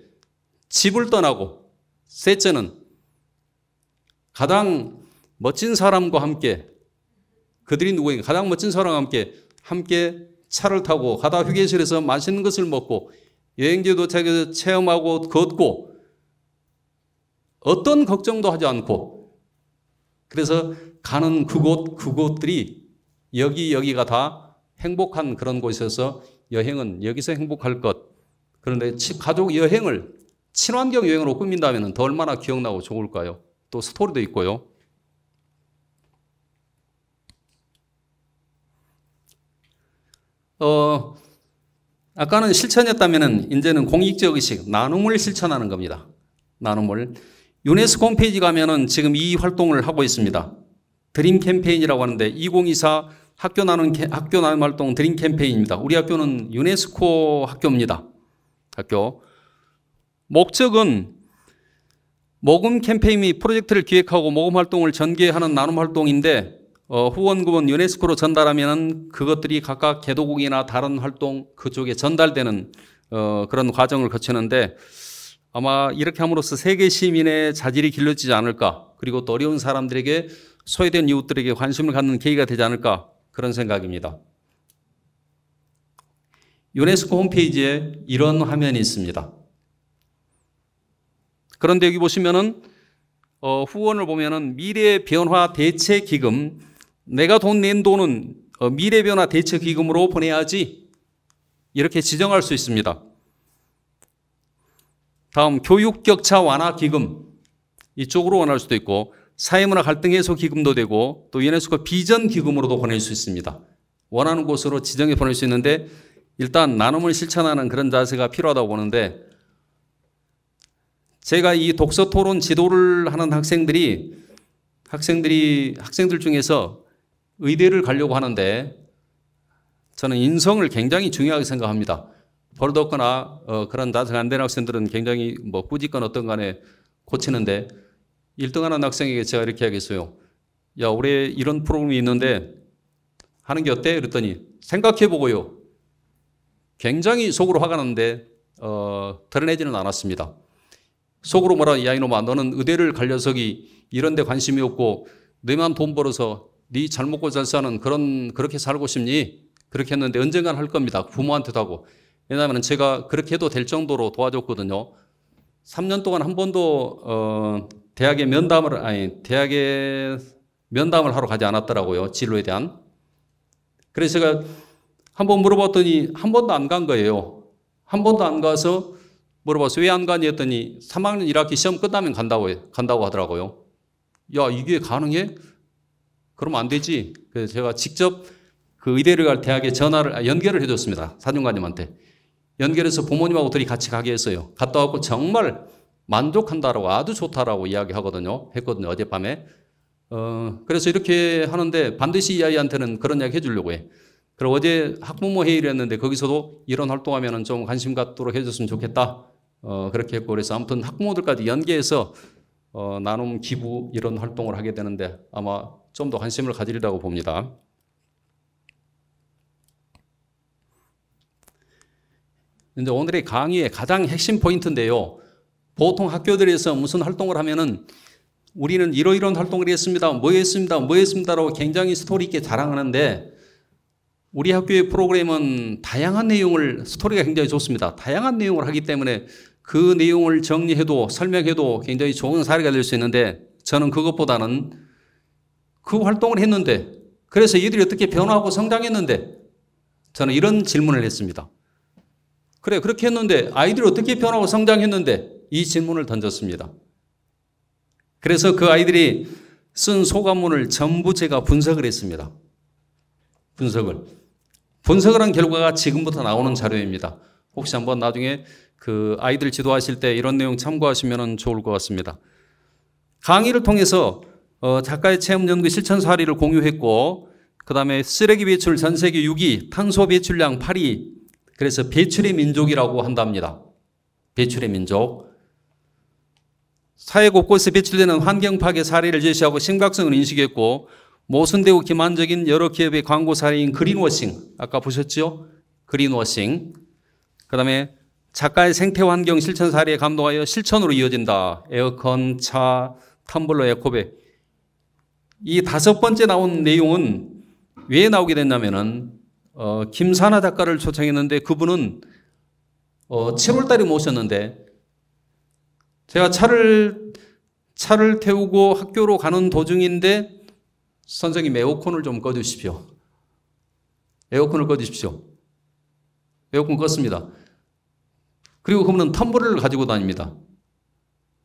집을 떠나고 셋째는 가장 멋진 사람과 함께 그들이 누구인가 가장 멋진 사람과 함께 함께 차를 타고 가다 휴게실에서 맛있는 것을 먹고 여행지 도착해서 체험하고 걷고 어떤 걱정도 하지 않고 그래서 가는 그곳, 그곳들이 여기, 여기가 다 행복한 그런 곳이어서 여행은 여기서 행복할 것. 그런데 가족 여행을 친환경 여행으로 꾸민다면 더 얼마나 기억나고 좋을까요? 또 스토리도 있고요. 어, 아까는 실천이었다면 이제는 공익적 의식, 나눔을 실천하는 겁니다. 나눔을. 유네스코 홈페이지 가면은 지금 이 활동을 하고 있습니다. 드림 캠페인이라고 하는데 2024 학교 나눔 학교 나눔 활동 드림 캠페인입니다. 우리 학교는 유네스코 학교입니다. 학교 목적은 모금 캠페인 및 프로젝트를 기획하고 모금 활동을 전개하는 나눔 활동인데 어, 후원금은 유네스코로 전달하면 그것들이 각각 개도국이나 다른 활동 그쪽에 전달되는 어, 그런 과정을 거치는데 아마 이렇게 함으로써 세계 시민의 자질이 길러지지 않을까 그리고 또 어려운 사람들에게 소외된 이웃들에게 관심을 갖는 계기가 되지 않을까 그런 생각입니다. 유네스코 홈페이지에 이런 화면이 있습니다. 그런데 여기 보시면은 어, 후원을 보면은 미래 변화 대체 기금 내가 돈 낸 돈은 어, 미래 변화 대체 기금으로 보내야지 이렇게 지정할 수 있습니다. 다음 교육 격차 완화 기금 이쪽으로 원할 수도 있고 사회문화 갈등 해소 기금도 되고 또 유네스코 비전 기금으로도 보낼 수 있습니다. 원하는 곳으로 지정해 보낼 수 있는데 일단 나눔을 실천하는 그런 자세가 필요하다고 보는데 제가 이 독서 토론 지도를 하는 학생들이 학생들이 학생들 중에서 의대를 가려고 하는데 저는 인성을 굉장히 중요하게 생각합니다. 버릇없거나 어, 그런 다섯 안된 학생들은 굉장히 뭐 꾸짖건 어떤 간에 고치는데 1등하는 학생에게 제가 이렇게 하겠어요. 야, 올해 이런 프로그램이 있는데 하는 게 어때? 그랬더니 생각해 보고요. 굉장히 속으로 화가 났는데 어, 드러내지는 않았습니다. 속으로 뭐라 야 이놈아 너는 의대를 갈려서기 이런 데 관심이 없고 너만 네 돈 벌어서 네 잘 먹고 잘 사는 그런 그렇게 살고 싶니? 그렇게 했는데 언젠간 할 겁니다. 부모한테도 하고 왜냐하면 제가 그렇게 해도 될 정도로 도와줬거든요. 3년 동안 한 번도 어, 대학에 면담을 아니 대학에 면담을 하러 가지 않았더라고요. 진로에 대한. 그래서 제가 한 번 물어봤더니 한 번도 안 간 거예요. 한 번도 안 가서 물어봤어요. 왜안 가니 했더니 3학년 1학기 시험 끝나면 간다고 간다고 하더라고요. 야, 이게 가능해? 그러면 안 되지. 그래서 제가 직접 그 의대를 갈 대학에 전화를 아, 연결을 해 줬습니다. 사정관님한테. 연결해서 부모님하고 둘이 같이 가게 했어요. 갔다 왔고 정말 만족한다라고 아주 좋다라고 이야기하거든요. 했거든요. 어젯밤에. 어, 그래서 이렇게 하는데 반드시 이 아이한테는 그런 이야기 해주려고 해. 그리고 어제 학부모 회의를 했는데 거기서도 이런 활동하면 좀 관심 갖도록 해줬으면 좋겠다. 어, 그렇게 했고 그래서 아무튼 학부모들까지 연계해서 어, 나눔 기부 이런 활동을 하게 되는데 아마 좀 더 관심을 가지리라고 봅니다. 근데 오늘의 강의의 가장 핵심 포인트인데요. 보통 학교들에서 무슨 활동을 하면은 우리는 이러이러한 활동을 했습니다. 뭐 했습니다. 뭐 했습니다라고 굉장히 스토리 있게 자랑하는데 우리 학교의 프로그램은 다양한 내용을 스토리가 굉장히 좋습니다. 다양한 내용을 하기 때문에 그 내용을 정리해도 설명해도 굉장히 좋은 사례가 될 수 있는데 저는 그것보다는 그 활동을 했는데 그래서 이들이 어떻게 변화하고 성장했는데 저는 이런 질문을 했습니다. 그래, 그렇게 했는데 아이들이 어떻게 변하고 성장했는데 이 질문을 던졌습니다. 그래서 그 아이들이 쓴 소감문을 전부 제가 분석을 했습니다. 분석을. 분석을 한 결과가 지금부터 나오는 자료입니다. 혹시 한번 나중에 그 아이들 지도하실 때 이런 내용 참고하시면 좋을 것 같습니다. 강의를 통해서 어, 작가의 체험 연구 실천 사례를 공유했고 그 다음에 쓰레기 배출 전 세계 6위, 탄소 배출량 8위, 그래서 배출의 민족이라고 한답니다. 배출의 민족. 사회 곳곳에 배출되는 환경 파괴 사례를 제시하고 심각성을 인식했고 모순되고 기만적인 여러 기업의 광고 사례인 그린워싱 아까 보셨죠? 그린워싱 그 다음에 작가의 생태 환경 실천 사례에 감동하여 실천으로 이어진다. 에어컨, 차, 텀블러, 에코백 이 다섯 번째 나온 내용은 왜 나오게 됐냐면은 어, 김산하 작가를 초청했는데 그분은 어, 7월달에 모셨는데 제가 차를 차를 태우고 학교로 가는 도중인데 선생님 에어컨을 좀 꺼주십시오. 에어컨을 꺼주십시오. 에어컨 껐습니다. 그리고 그분은 텀블러를 가지고 다닙니다.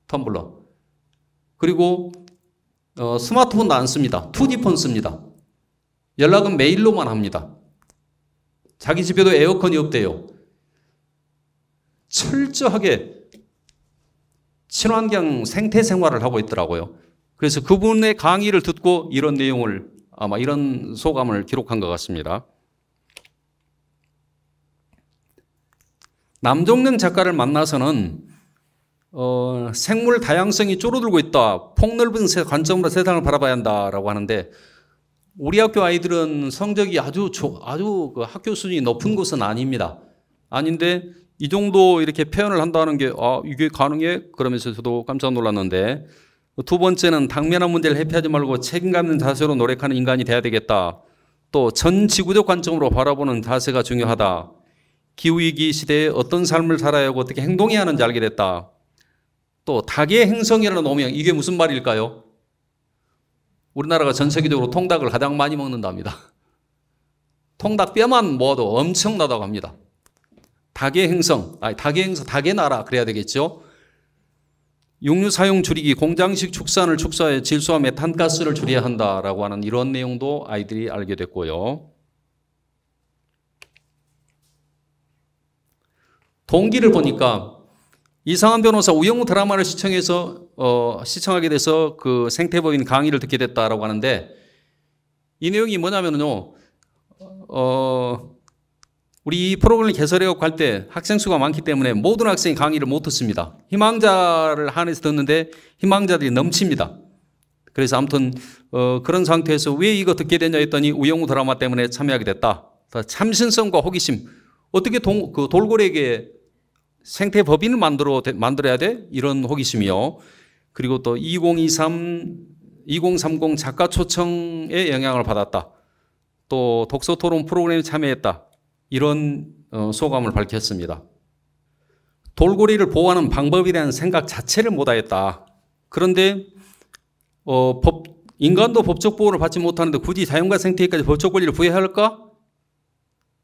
텀블러. 그리고 어, 스마트폰도 안 씁니다. 투지폰 씁니다. 연락은 메일로만 합니다. 자기 집에도 에어컨이 없대요. 철저하게 친환경 생태 생활을 하고 있더라고요. 그래서 그분의 강의를 듣고 이런 내용을 아마 이런 소감을 기록한 것 같습니다. 남종능 작가를 만나서는 어, 생물 다양성이 줄어들고 있다. 폭넓은 관점으로 세상을 바라봐야 한다라고 하는데 우리 학교 아이들은 성적이 아주 조, 아주 그 학교 수준이 높은 곳은 아닙니다. 아닌데 이 정도 이렇게 표현을 한다는 게 아, 이게 가능해? 그러면서 저도 깜짝 놀랐는데 두 번째는 당면한 문제를 회피하지 말고 책임감 있는 자세로 노력하는 인간이 돼야 되겠다. 또 전 지구적 관점으로 바라보는 자세가 중요하다. 기후위기 시대에 어떤 삶을 살아야 하고 어떻게 행동해야 하는지 알게 됐다. 또 닭의 행성이라는 오명 이게 무슨 말일까요? 우리나라가 전 세계적으로 통닭을 가장 많이 먹는답니다. 통닭 뼈만 모아도 엄청나다고 합니다. 닭의 행성, 아니 닭의 행성, 닭의 나라 그래야 되겠죠. 육류 사용 줄이기, 공장식 축산을 축소해 질소와 메탄가스를 줄여야 한다라고 하는 이런 내용도 아이들이 알게 됐고요. 동기를 보니까 이상한 변호사 우영우 드라마를 시청해서 어, 시청하게 돼서 그 생태법인 강의를 듣게 됐다라고 하는데 이 내용이 뭐냐면요. 어, 우리 이 프로그램을 개설해갖고 할때 학생 수가 많기 때문에 모든 학생이 강의를 못 듣습니다. 희망자를 한해서 듣는데 희망자들이 넘칩니다. 그래서 아무튼 어, 그런 상태에서 왜 이거 듣게 되냐 했더니 우영우 드라마 때문에 참여하게 됐다. 참신성과 호기심 어떻게 동, 그 돌고래에게 생태 법인을 만들어 만들어야 돼 이런 호기심이요. 그리고 또 2023 2030 작가 초청에 영향을 받았다. 또 독서 토론 프로그램에 참여했다. 이런 어, 소감을 밝혔습니다. 돌고리를 보호하는 방법에 대한 생각 자체를 못하였다. 그런데 어, 법, 인간도 법적 보호를 받지 못하는데 굳이 자연과 생태계까지 법적 권리를 부여 할까?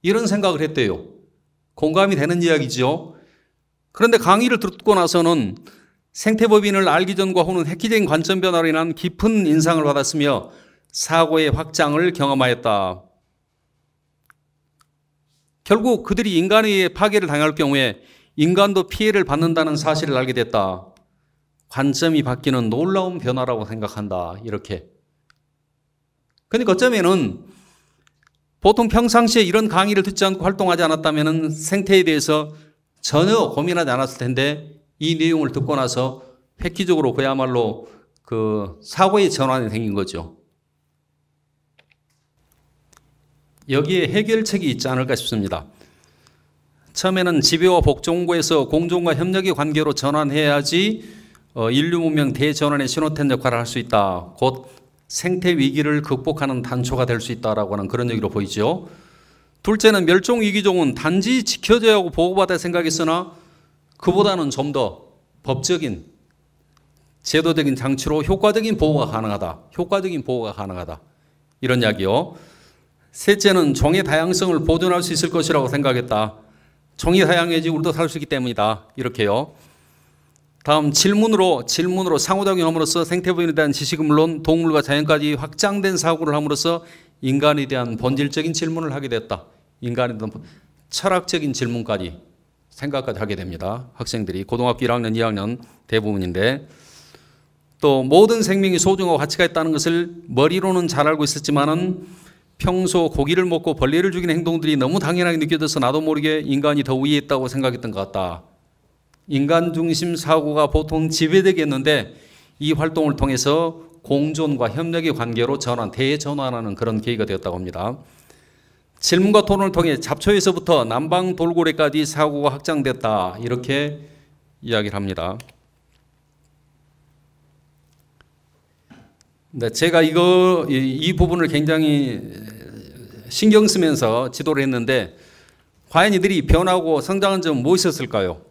이런 생각을 했대요. 공감이 되는 이야기죠. 그런데 강의를 듣고 나서는 생태법인을 알기 전과 후는 획기적인 관점 변화로 인한 깊은 인상을 받았으며 사고의 확장을 경험하였다. 결국 그들이 인간의 파괴를 당할 경우에 인간도 피해를 받는다는 사실을 알게 됐다. 관점이 바뀌는 놀라운 변화라고 생각한다. 이렇게. 그러니까 어쩌면은 보통 평상시에 이런 강의를 듣지 않고 활동하지 않았다면 생태에 대해서 전혀 고민하지 않았을 텐데 이 내용을 듣고 나서 획기적으로 그야말로 그 사고의 전환이 생긴 거죠. 여기에 해결책이 있지 않을까 싶습니다. 처음에는 지배와 복종구에서 공존과 협력의 관계로 전환해야지 어, 인류 문명 대전환의 신호탄 역할을 할 수 있다. 곧 생태 위기를 극복하는 단초가 될 수 있다라고 하는 그런 얘기로 보이죠. 둘째는 멸종 위기종은 단지 지켜져야 하고 보호받을 생각이있으나 그보다는 좀 더 법적인 제도적인 장치로 효과적인 보호가 가능하다. 효과적인 보호가 가능하다. 이런 이야기요. 셋째는 종의 다양성을 보존할 수 있을 것이라고 생각했다. 종이 다양해지 우리도 살 수 있기 때문이다. 이렇게요. 다음 질문으로 질문으로 상호작용함으로써 생태분에 대한 지식은 물론 동물과 자연까지 확장된 사고를 함으로써 인간에 대한 본질적인 질문을 하게 됐다. 인간에 대한 철학적인 질문까지 생각까지 하게 됩니다. 학생들이 고등학교 1학년, 2학년 대부분인데 또 모든 생명이 소중하고 가치가 있다는 것을 머리로는 잘 알고 있었지만은 평소 고기를 먹고 벌레를 죽이는 행동들이 너무 당연하게 느껴져서 나도 모르게 인간이 더 위에 있다고 생각했던 것 같다. 인간 중심 사고가 보통 지배되겠는데 이 활동을 통해서 공존과 협력의 관계로 전환, 대전환하는 그런 계기가 되었다고 합니다. 질문과 토론을 통해 잡초에서부터 난방 돌고래까지 사고가 확장됐다 이렇게 이야기를 합니다. 네, 제가 이거 이, 이 부분을 굉장히 신경 쓰면서 지도를 했는데 과연 이들이 변하고 성장한 점은 무엇이었을까요?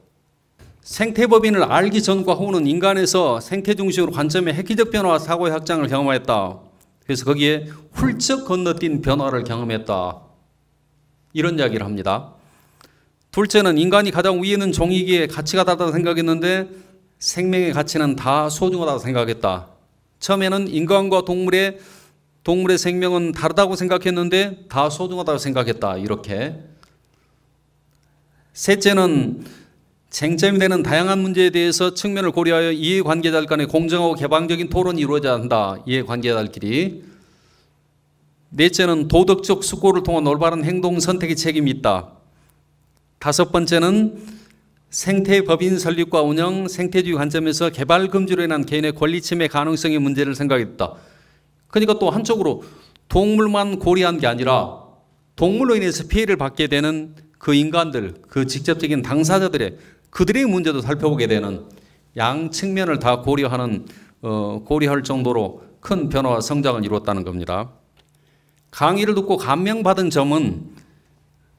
생태법인을 알기 전과 후는 인간에서 생태 중심으로 관점의 획기적 변화와 사고의 확장을 경험했다. 그래서 거기에 훌쩍 건너뛴 변화를 경험했다. 이런 이야기를 합니다. 둘째는 인간이 가장 위에는 종이기에 가치가 다르다고 생각했는데 생명의 가치는 다 소중하다고 생각했다. 처음에는 인간과 동물의 동물의 생명은 다르다고 생각했는데 다 소중하다고 생각했다. 이렇게 셋째는 쟁점이 되는 다양한 문제에 대해서 측면을 고려하여 이해관계자 들 간의 공정하고 개방적인 토론이 이루어져야 한다. 이해관계자들끼리. 넷째는 도덕적 숙고를 통한 올바른 행동 선택의 책임이 있다. 다섯 번째는 생태 법인 설립과 운영, 생태주의 관점에서 개발 금지로 인한 개인의 권리 침해 가능성의 문제를 생각했다. 그러니까 또 한쪽으로 동물만 고려한 게 아니라 동물로 인해서 피해를 받게 되는 그 인간들, 그 직접적인 당사자들의 그들의 문제도 살펴보게 되는 양 측면을 다 고려하는 어, 고려할 정도로 큰 변화와 성장을 이루었다는 겁니다. 강의를 듣고 감명받은 점은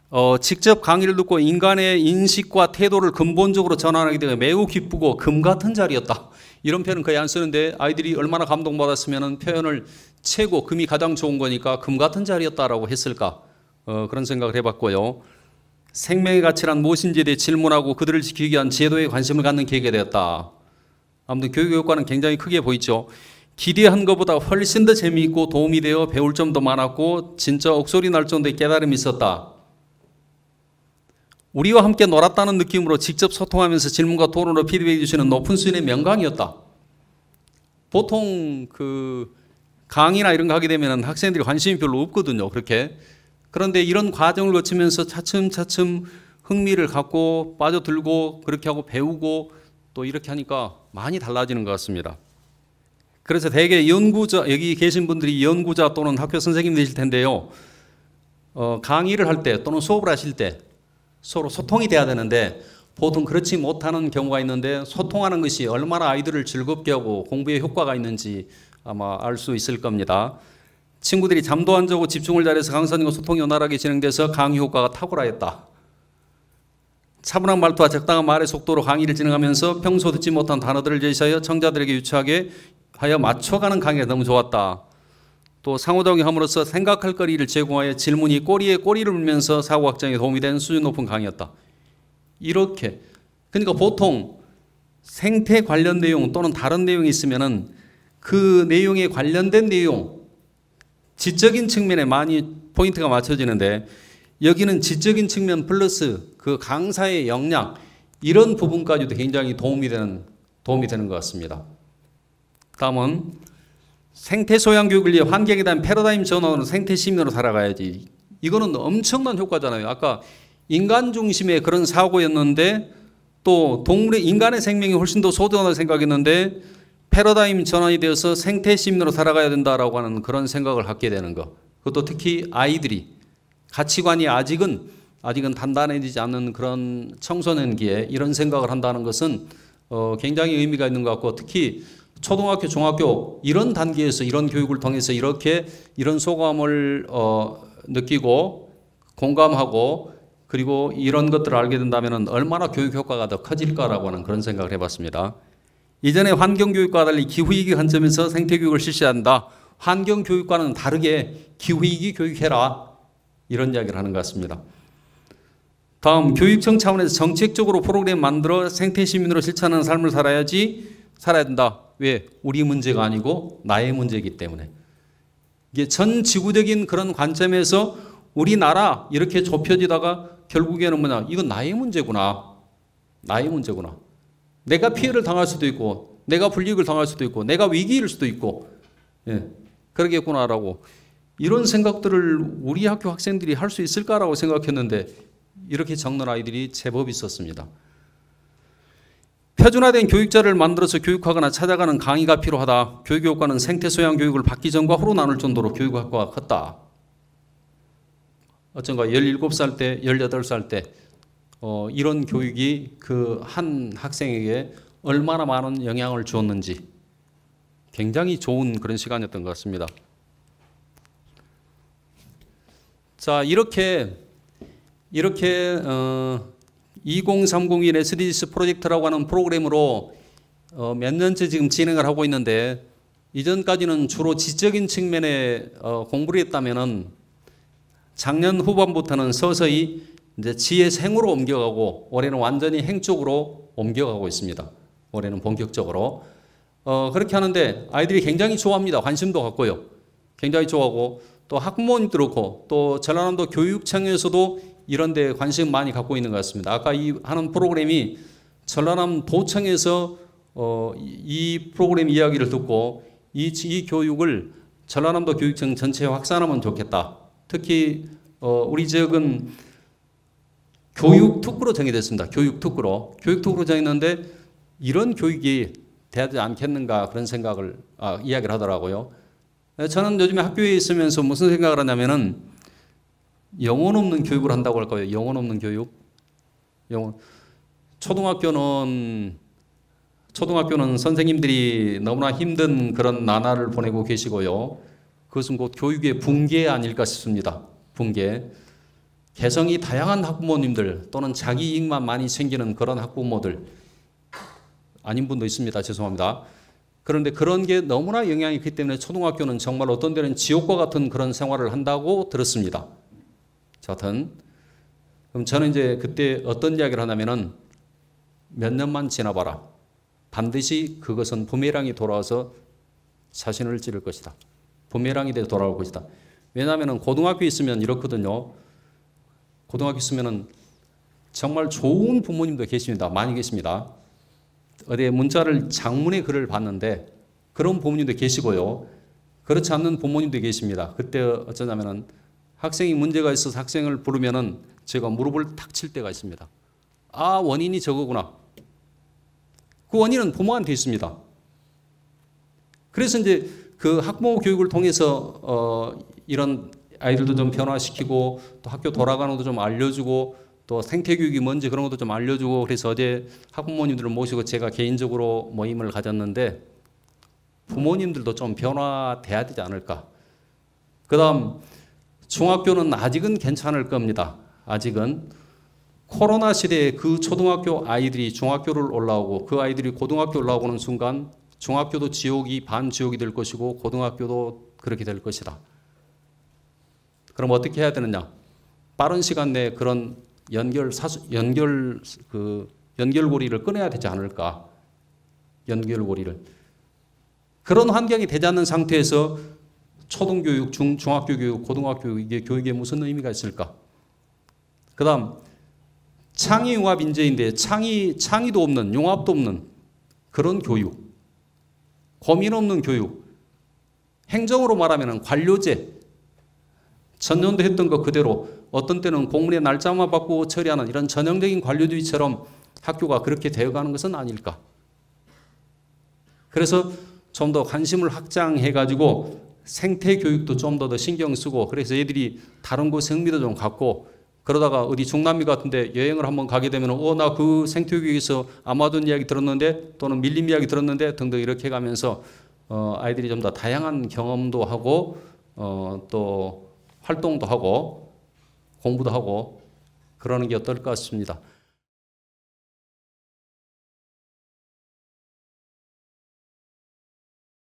어, 직접 강의를 듣고 인간의 인식과 태도를 근본적으로 전환하게 되어 매우 기쁘고 금 같은 자리였다. 이런 표현 거의 안 쓰는데 아이들이 얼마나 감동받았으면 표현을 최고 금이 가장 좋은 거니까 금 같은 자리였다라고 했을까 어, 그런 생각을 해봤고요. 생명의 가치란 무엇인지에 대해 질문하고 그들을 지키기 위한 제도에 관심을 갖는 계기가 되었다. 아무튼 교육 효과는 굉장히 크게 보이죠. 기대한 것보다 훨씬 더 재미있고 도움이 되어 배울 점도 많았고 진짜 억소리 날 정도의 깨달음이 있었다. 우리와 함께 놀았다는 느낌으로 직접 소통하면서 질문과 토론으로 피드백해 주시는 높은 수준의 명강이었다. 보통 그 강의나 이런 거 하게 되면 학생들이 관심이 별로 없거든요. 그렇게 그런데 이런 과정을 거치면서 차츰차츰 흥미를 갖고 빠져들고 그렇게 하고 배우고 또 이렇게 하니까 많이 달라지는 것 같습니다. 그래서 대개 연구자 여기 계신 분들이 연구자 또는 학교 선생님 되실 텐데요. 어, 강의를 할 때 또는 수업을 하실 때 서로 소통이 돼야 되는데 보통 그렇지 못하는 경우가 있는데 소통하는 것이 얼마나 아이들을 즐겁게 하고 공부에 효과가 있는지 아마 알 수 있을 겁니다. 친구들이 잠도 안 자고 집중을 잘해서 강사님과 소통이 원활하게 진행돼서 강의 효과가 탁월하였다. 차분한 말투와 적당한 말의 속도로 강의를 진행하면서 평소 듣지 못한 단어들을 제시하여 청자들에게 유치하게 하여 맞춰가는 강의가 너무 좋았다. 또 상호작용함으로써 생각할 거리를 제공하여 질문이 꼬리에 꼬리를 물면서 사고 확장에 도움이 된 수준 높은 강의였다. 이렇게 그러니까 보통 생태 관련 내용 또는 다른 내용이 있으면그 내용에 관련된 내용 지적인 측면에 많이 포인트가 맞춰지는데 여기는 지적인 측면 플러스 그 강사의 역량 이런 부분까지도 굉장히 도움이 되는 도움이 되는 것 같습니다. 다음은 생태 소양 교육을 위해 환경에 대한 패러다임 전환으로 생태 시민으로 살아가야지. 이거는 엄청난 효과잖아요. 아까 인간 중심의 그런 사고였는데 또 동물의 인간의 생명이 훨씬 더 소중하다고 생각했는데 패러다임 전환이 되어서 생태 시민으로 살아가야 된다라고 하는 그런 생각을 갖게 되는 것. 그것도 특히 아이들이 가치관이 아직은 아직은 단단해지지 않는 그런 청소년기에 이런 생각을 한다는 것은 어, 굉장히 의미가 있는 것 같고 특히 초등학교, 중학교 이런 단계에서 이런 교육을 통해서 이렇게 이런 소감을 어, 느끼고 공감하고 그리고 이런 것들을 알게 된다면 얼마나 교육 효과가 더 커질까라고 하는 그런 생각을 해봤습니다. 이전에 환경교육과 달리 기후위기 관점에서 생태교육을 실시한다. 환경교육과는 다르게 기후위기 교육해라. 이런 이야기를 하는 것 같습니다. 다음 교육청 차원에서 정책적으로 프로그램 만들어 생태시민으로 실천하는 삶을 살아야지 살아야 된다. 왜? 우리 문제가 아니고 나의 문제이기 때문에. 이게 전 지구적인 그런 관점에서 우리나라 이렇게 좁혀지다가 결국에는 뭐냐? 이건 나의 문제구나. 나의 문제구나. 내가 피해를 당할 수도 있고, 내가 불이익을 당할 수도 있고, 내가 위기일 수도 있고, 예, 그러겠구나라고. 이런 생각들을 우리 학교 학생들이 할 수 있을까라고 생각했는데, 이렇게 적는 아이들이 제법 있었습니다. 표준화된 교육자를 만들어서 교육하거나 찾아가는 강의가 필요하다. 교육효과는 생태소양 교육을 받기 전과 후로 나눌 정도로 교육효과가 컸다. 어쩐가 17살 때, 18살 때 어, 이런 교육이 그 한 학생에게 얼마나 많은 영향을 주었는지 굉장히 좋은 그런 시간이었던 것 같습니다. 자, 이렇게, 이렇게, 어, 2030일의 3DS 프로젝트라고 하는 프로그램으로 어, 몇 년째 지금 진행을 하고 있는데 이전까지는 주로 지적인 측면에 어, 공부를 했다면은 작년 후반부터는 서서히 이제 지의 생으로 옮겨가고 올해는 완전히 행 쪽으로 옮겨가고 있습니다. 올해는 본격적으로 어, 그렇게 하는데 아이들이 굉장히 좋아합니다. 관심도 갖고요. 굉장히 좋아하고 또 학부모님도 그렇고 또 전라남도 교육청에서도 이런 데 관심 많이 갖고 있는 것 같습니다. 아까 이 하는 프로그램이 전라남 도청에서 어, 이 프로그램 이야기를 듣고 이, 이 교육을 전라남도 교육청 전체에 확산하면 좋겠다. 특히 어, 우리 지역은 교육 특구로 정해졌습니다 교육 특구로. 교육 특구로 정했는데 이런 교육이 되지 않겠는가 그런 생각을 아, 이야기를 하더라고요. 네, 저는 요즘에 학교에 있으면서 무슨 생각을 하냐면은 영혼 없는 교육을 한다고 할거요 영혼 없는 교육. 영혼. 초등학교는 초등학교는 선생님들이 너무나 힘든 그런 나날을 보내고 계시고요. 그것은 곧 교육의 붕괴 아닐까 싶습니다. 붕괴. 개성이 다양한 학부모님들 또는 자기 이익만 많이 챙기는 그런 학부모들 아닌 분도 있습니다. 죄송합니다. 그런데 그런 게 너무나 영향이 있기 때문에 초등학교는 정말 어떤 데는 지옥과 같은 그런 생활을 한다고 들었습니다. 자, 여튼 그럼 저는 이제 그때 어떤 이야기를 하냐면은 몇 년만 지나봐라. 반드시 그것은 부메랑이 돌아와서 자신을 찌를 것이다. 부메랑이 돼 돌아올 것이다. 왜냐하면 고등학교에 있으면 이렇거든요. 고등학교 있으면은 정말 좋은 부모님도 계십니다. 많이 계십니다. 어디에 문자를 장문의 글을 봤는데 그런 부모님도 계시고요. 그렇지 않는 부모님도 계십니다. 그때 어쩌냐면은 학생이 문제가 있어서 학생을 부르면은 제가 무릎을 탁 칠 때가 있습니다. 아, 원인이 저거구나. 그 원인은 부모한테 있습니다. 그래서 이제 그 학부모 교육을 통해서 어, 이런 아이들도 좀 음. 변화시키고 또 학교 돌아가는 것도 좀 알려주고 또 생태교육이 뭔지 그런 것도 좀 알려주고 그래서 어제 학부모님들을 모시고 제가 개인적으로 모임을 가졌는데 부모님들도 좀 변화돼야 되지 않을까. 그 다음 중학교는 아직은 괜찮을 겁니다. 아직은 코로나 시대에 그 초등학교 아이들이 중학교를 올라오고 그 아이들이 고등학교 올라오는 순간 중학교도 지옥이 반지옥이 될 것이고 고등학교도 그렇게 될 것이다. 그럼 어떻게 해야 되느냐? 빠른 시간 내에 그런 연결 사수, 연결 그 연결고리를 끊어야 되지 않을까? 연결고리를 그런 환경이 되지 않는 상태에서 초등교육, 중, 중학교 교육, 고등학교 이게 교육에 무슨 의미가 있을까? 그 다음, 창의 융합 인재인데 창의, 창의도 없는, 융합도 없는 그런 교육. 고민 없는 교육. 행정으로 말하면 관료제. 전년도 했던 것 그대로 어떤 때는 공문의 날짜만 받고 처리하는 이런 전형적인 관료주의처럼 학교가 그렇게 되어가는 것은 아닐까. 그래서 좀 더 관심을 확장해가지고 생태 교육도 좀더더 신경 쓰고 그래서 애들이 다른 곳에 흥미도 좀 갖고 그러다가 어디 중남미 같은데 여행을 한번 가게 되면 어나그 생태 교육에서 아마존 이야기 들었는데 또는 밀림 이야기 들었는데 등등 이렇게 가면서 어, 아이들이 좀 더 다양한 경험도 하고 어, 또 활동도 하고 공부도 하고 그러는 게 어떨까 싶습니다.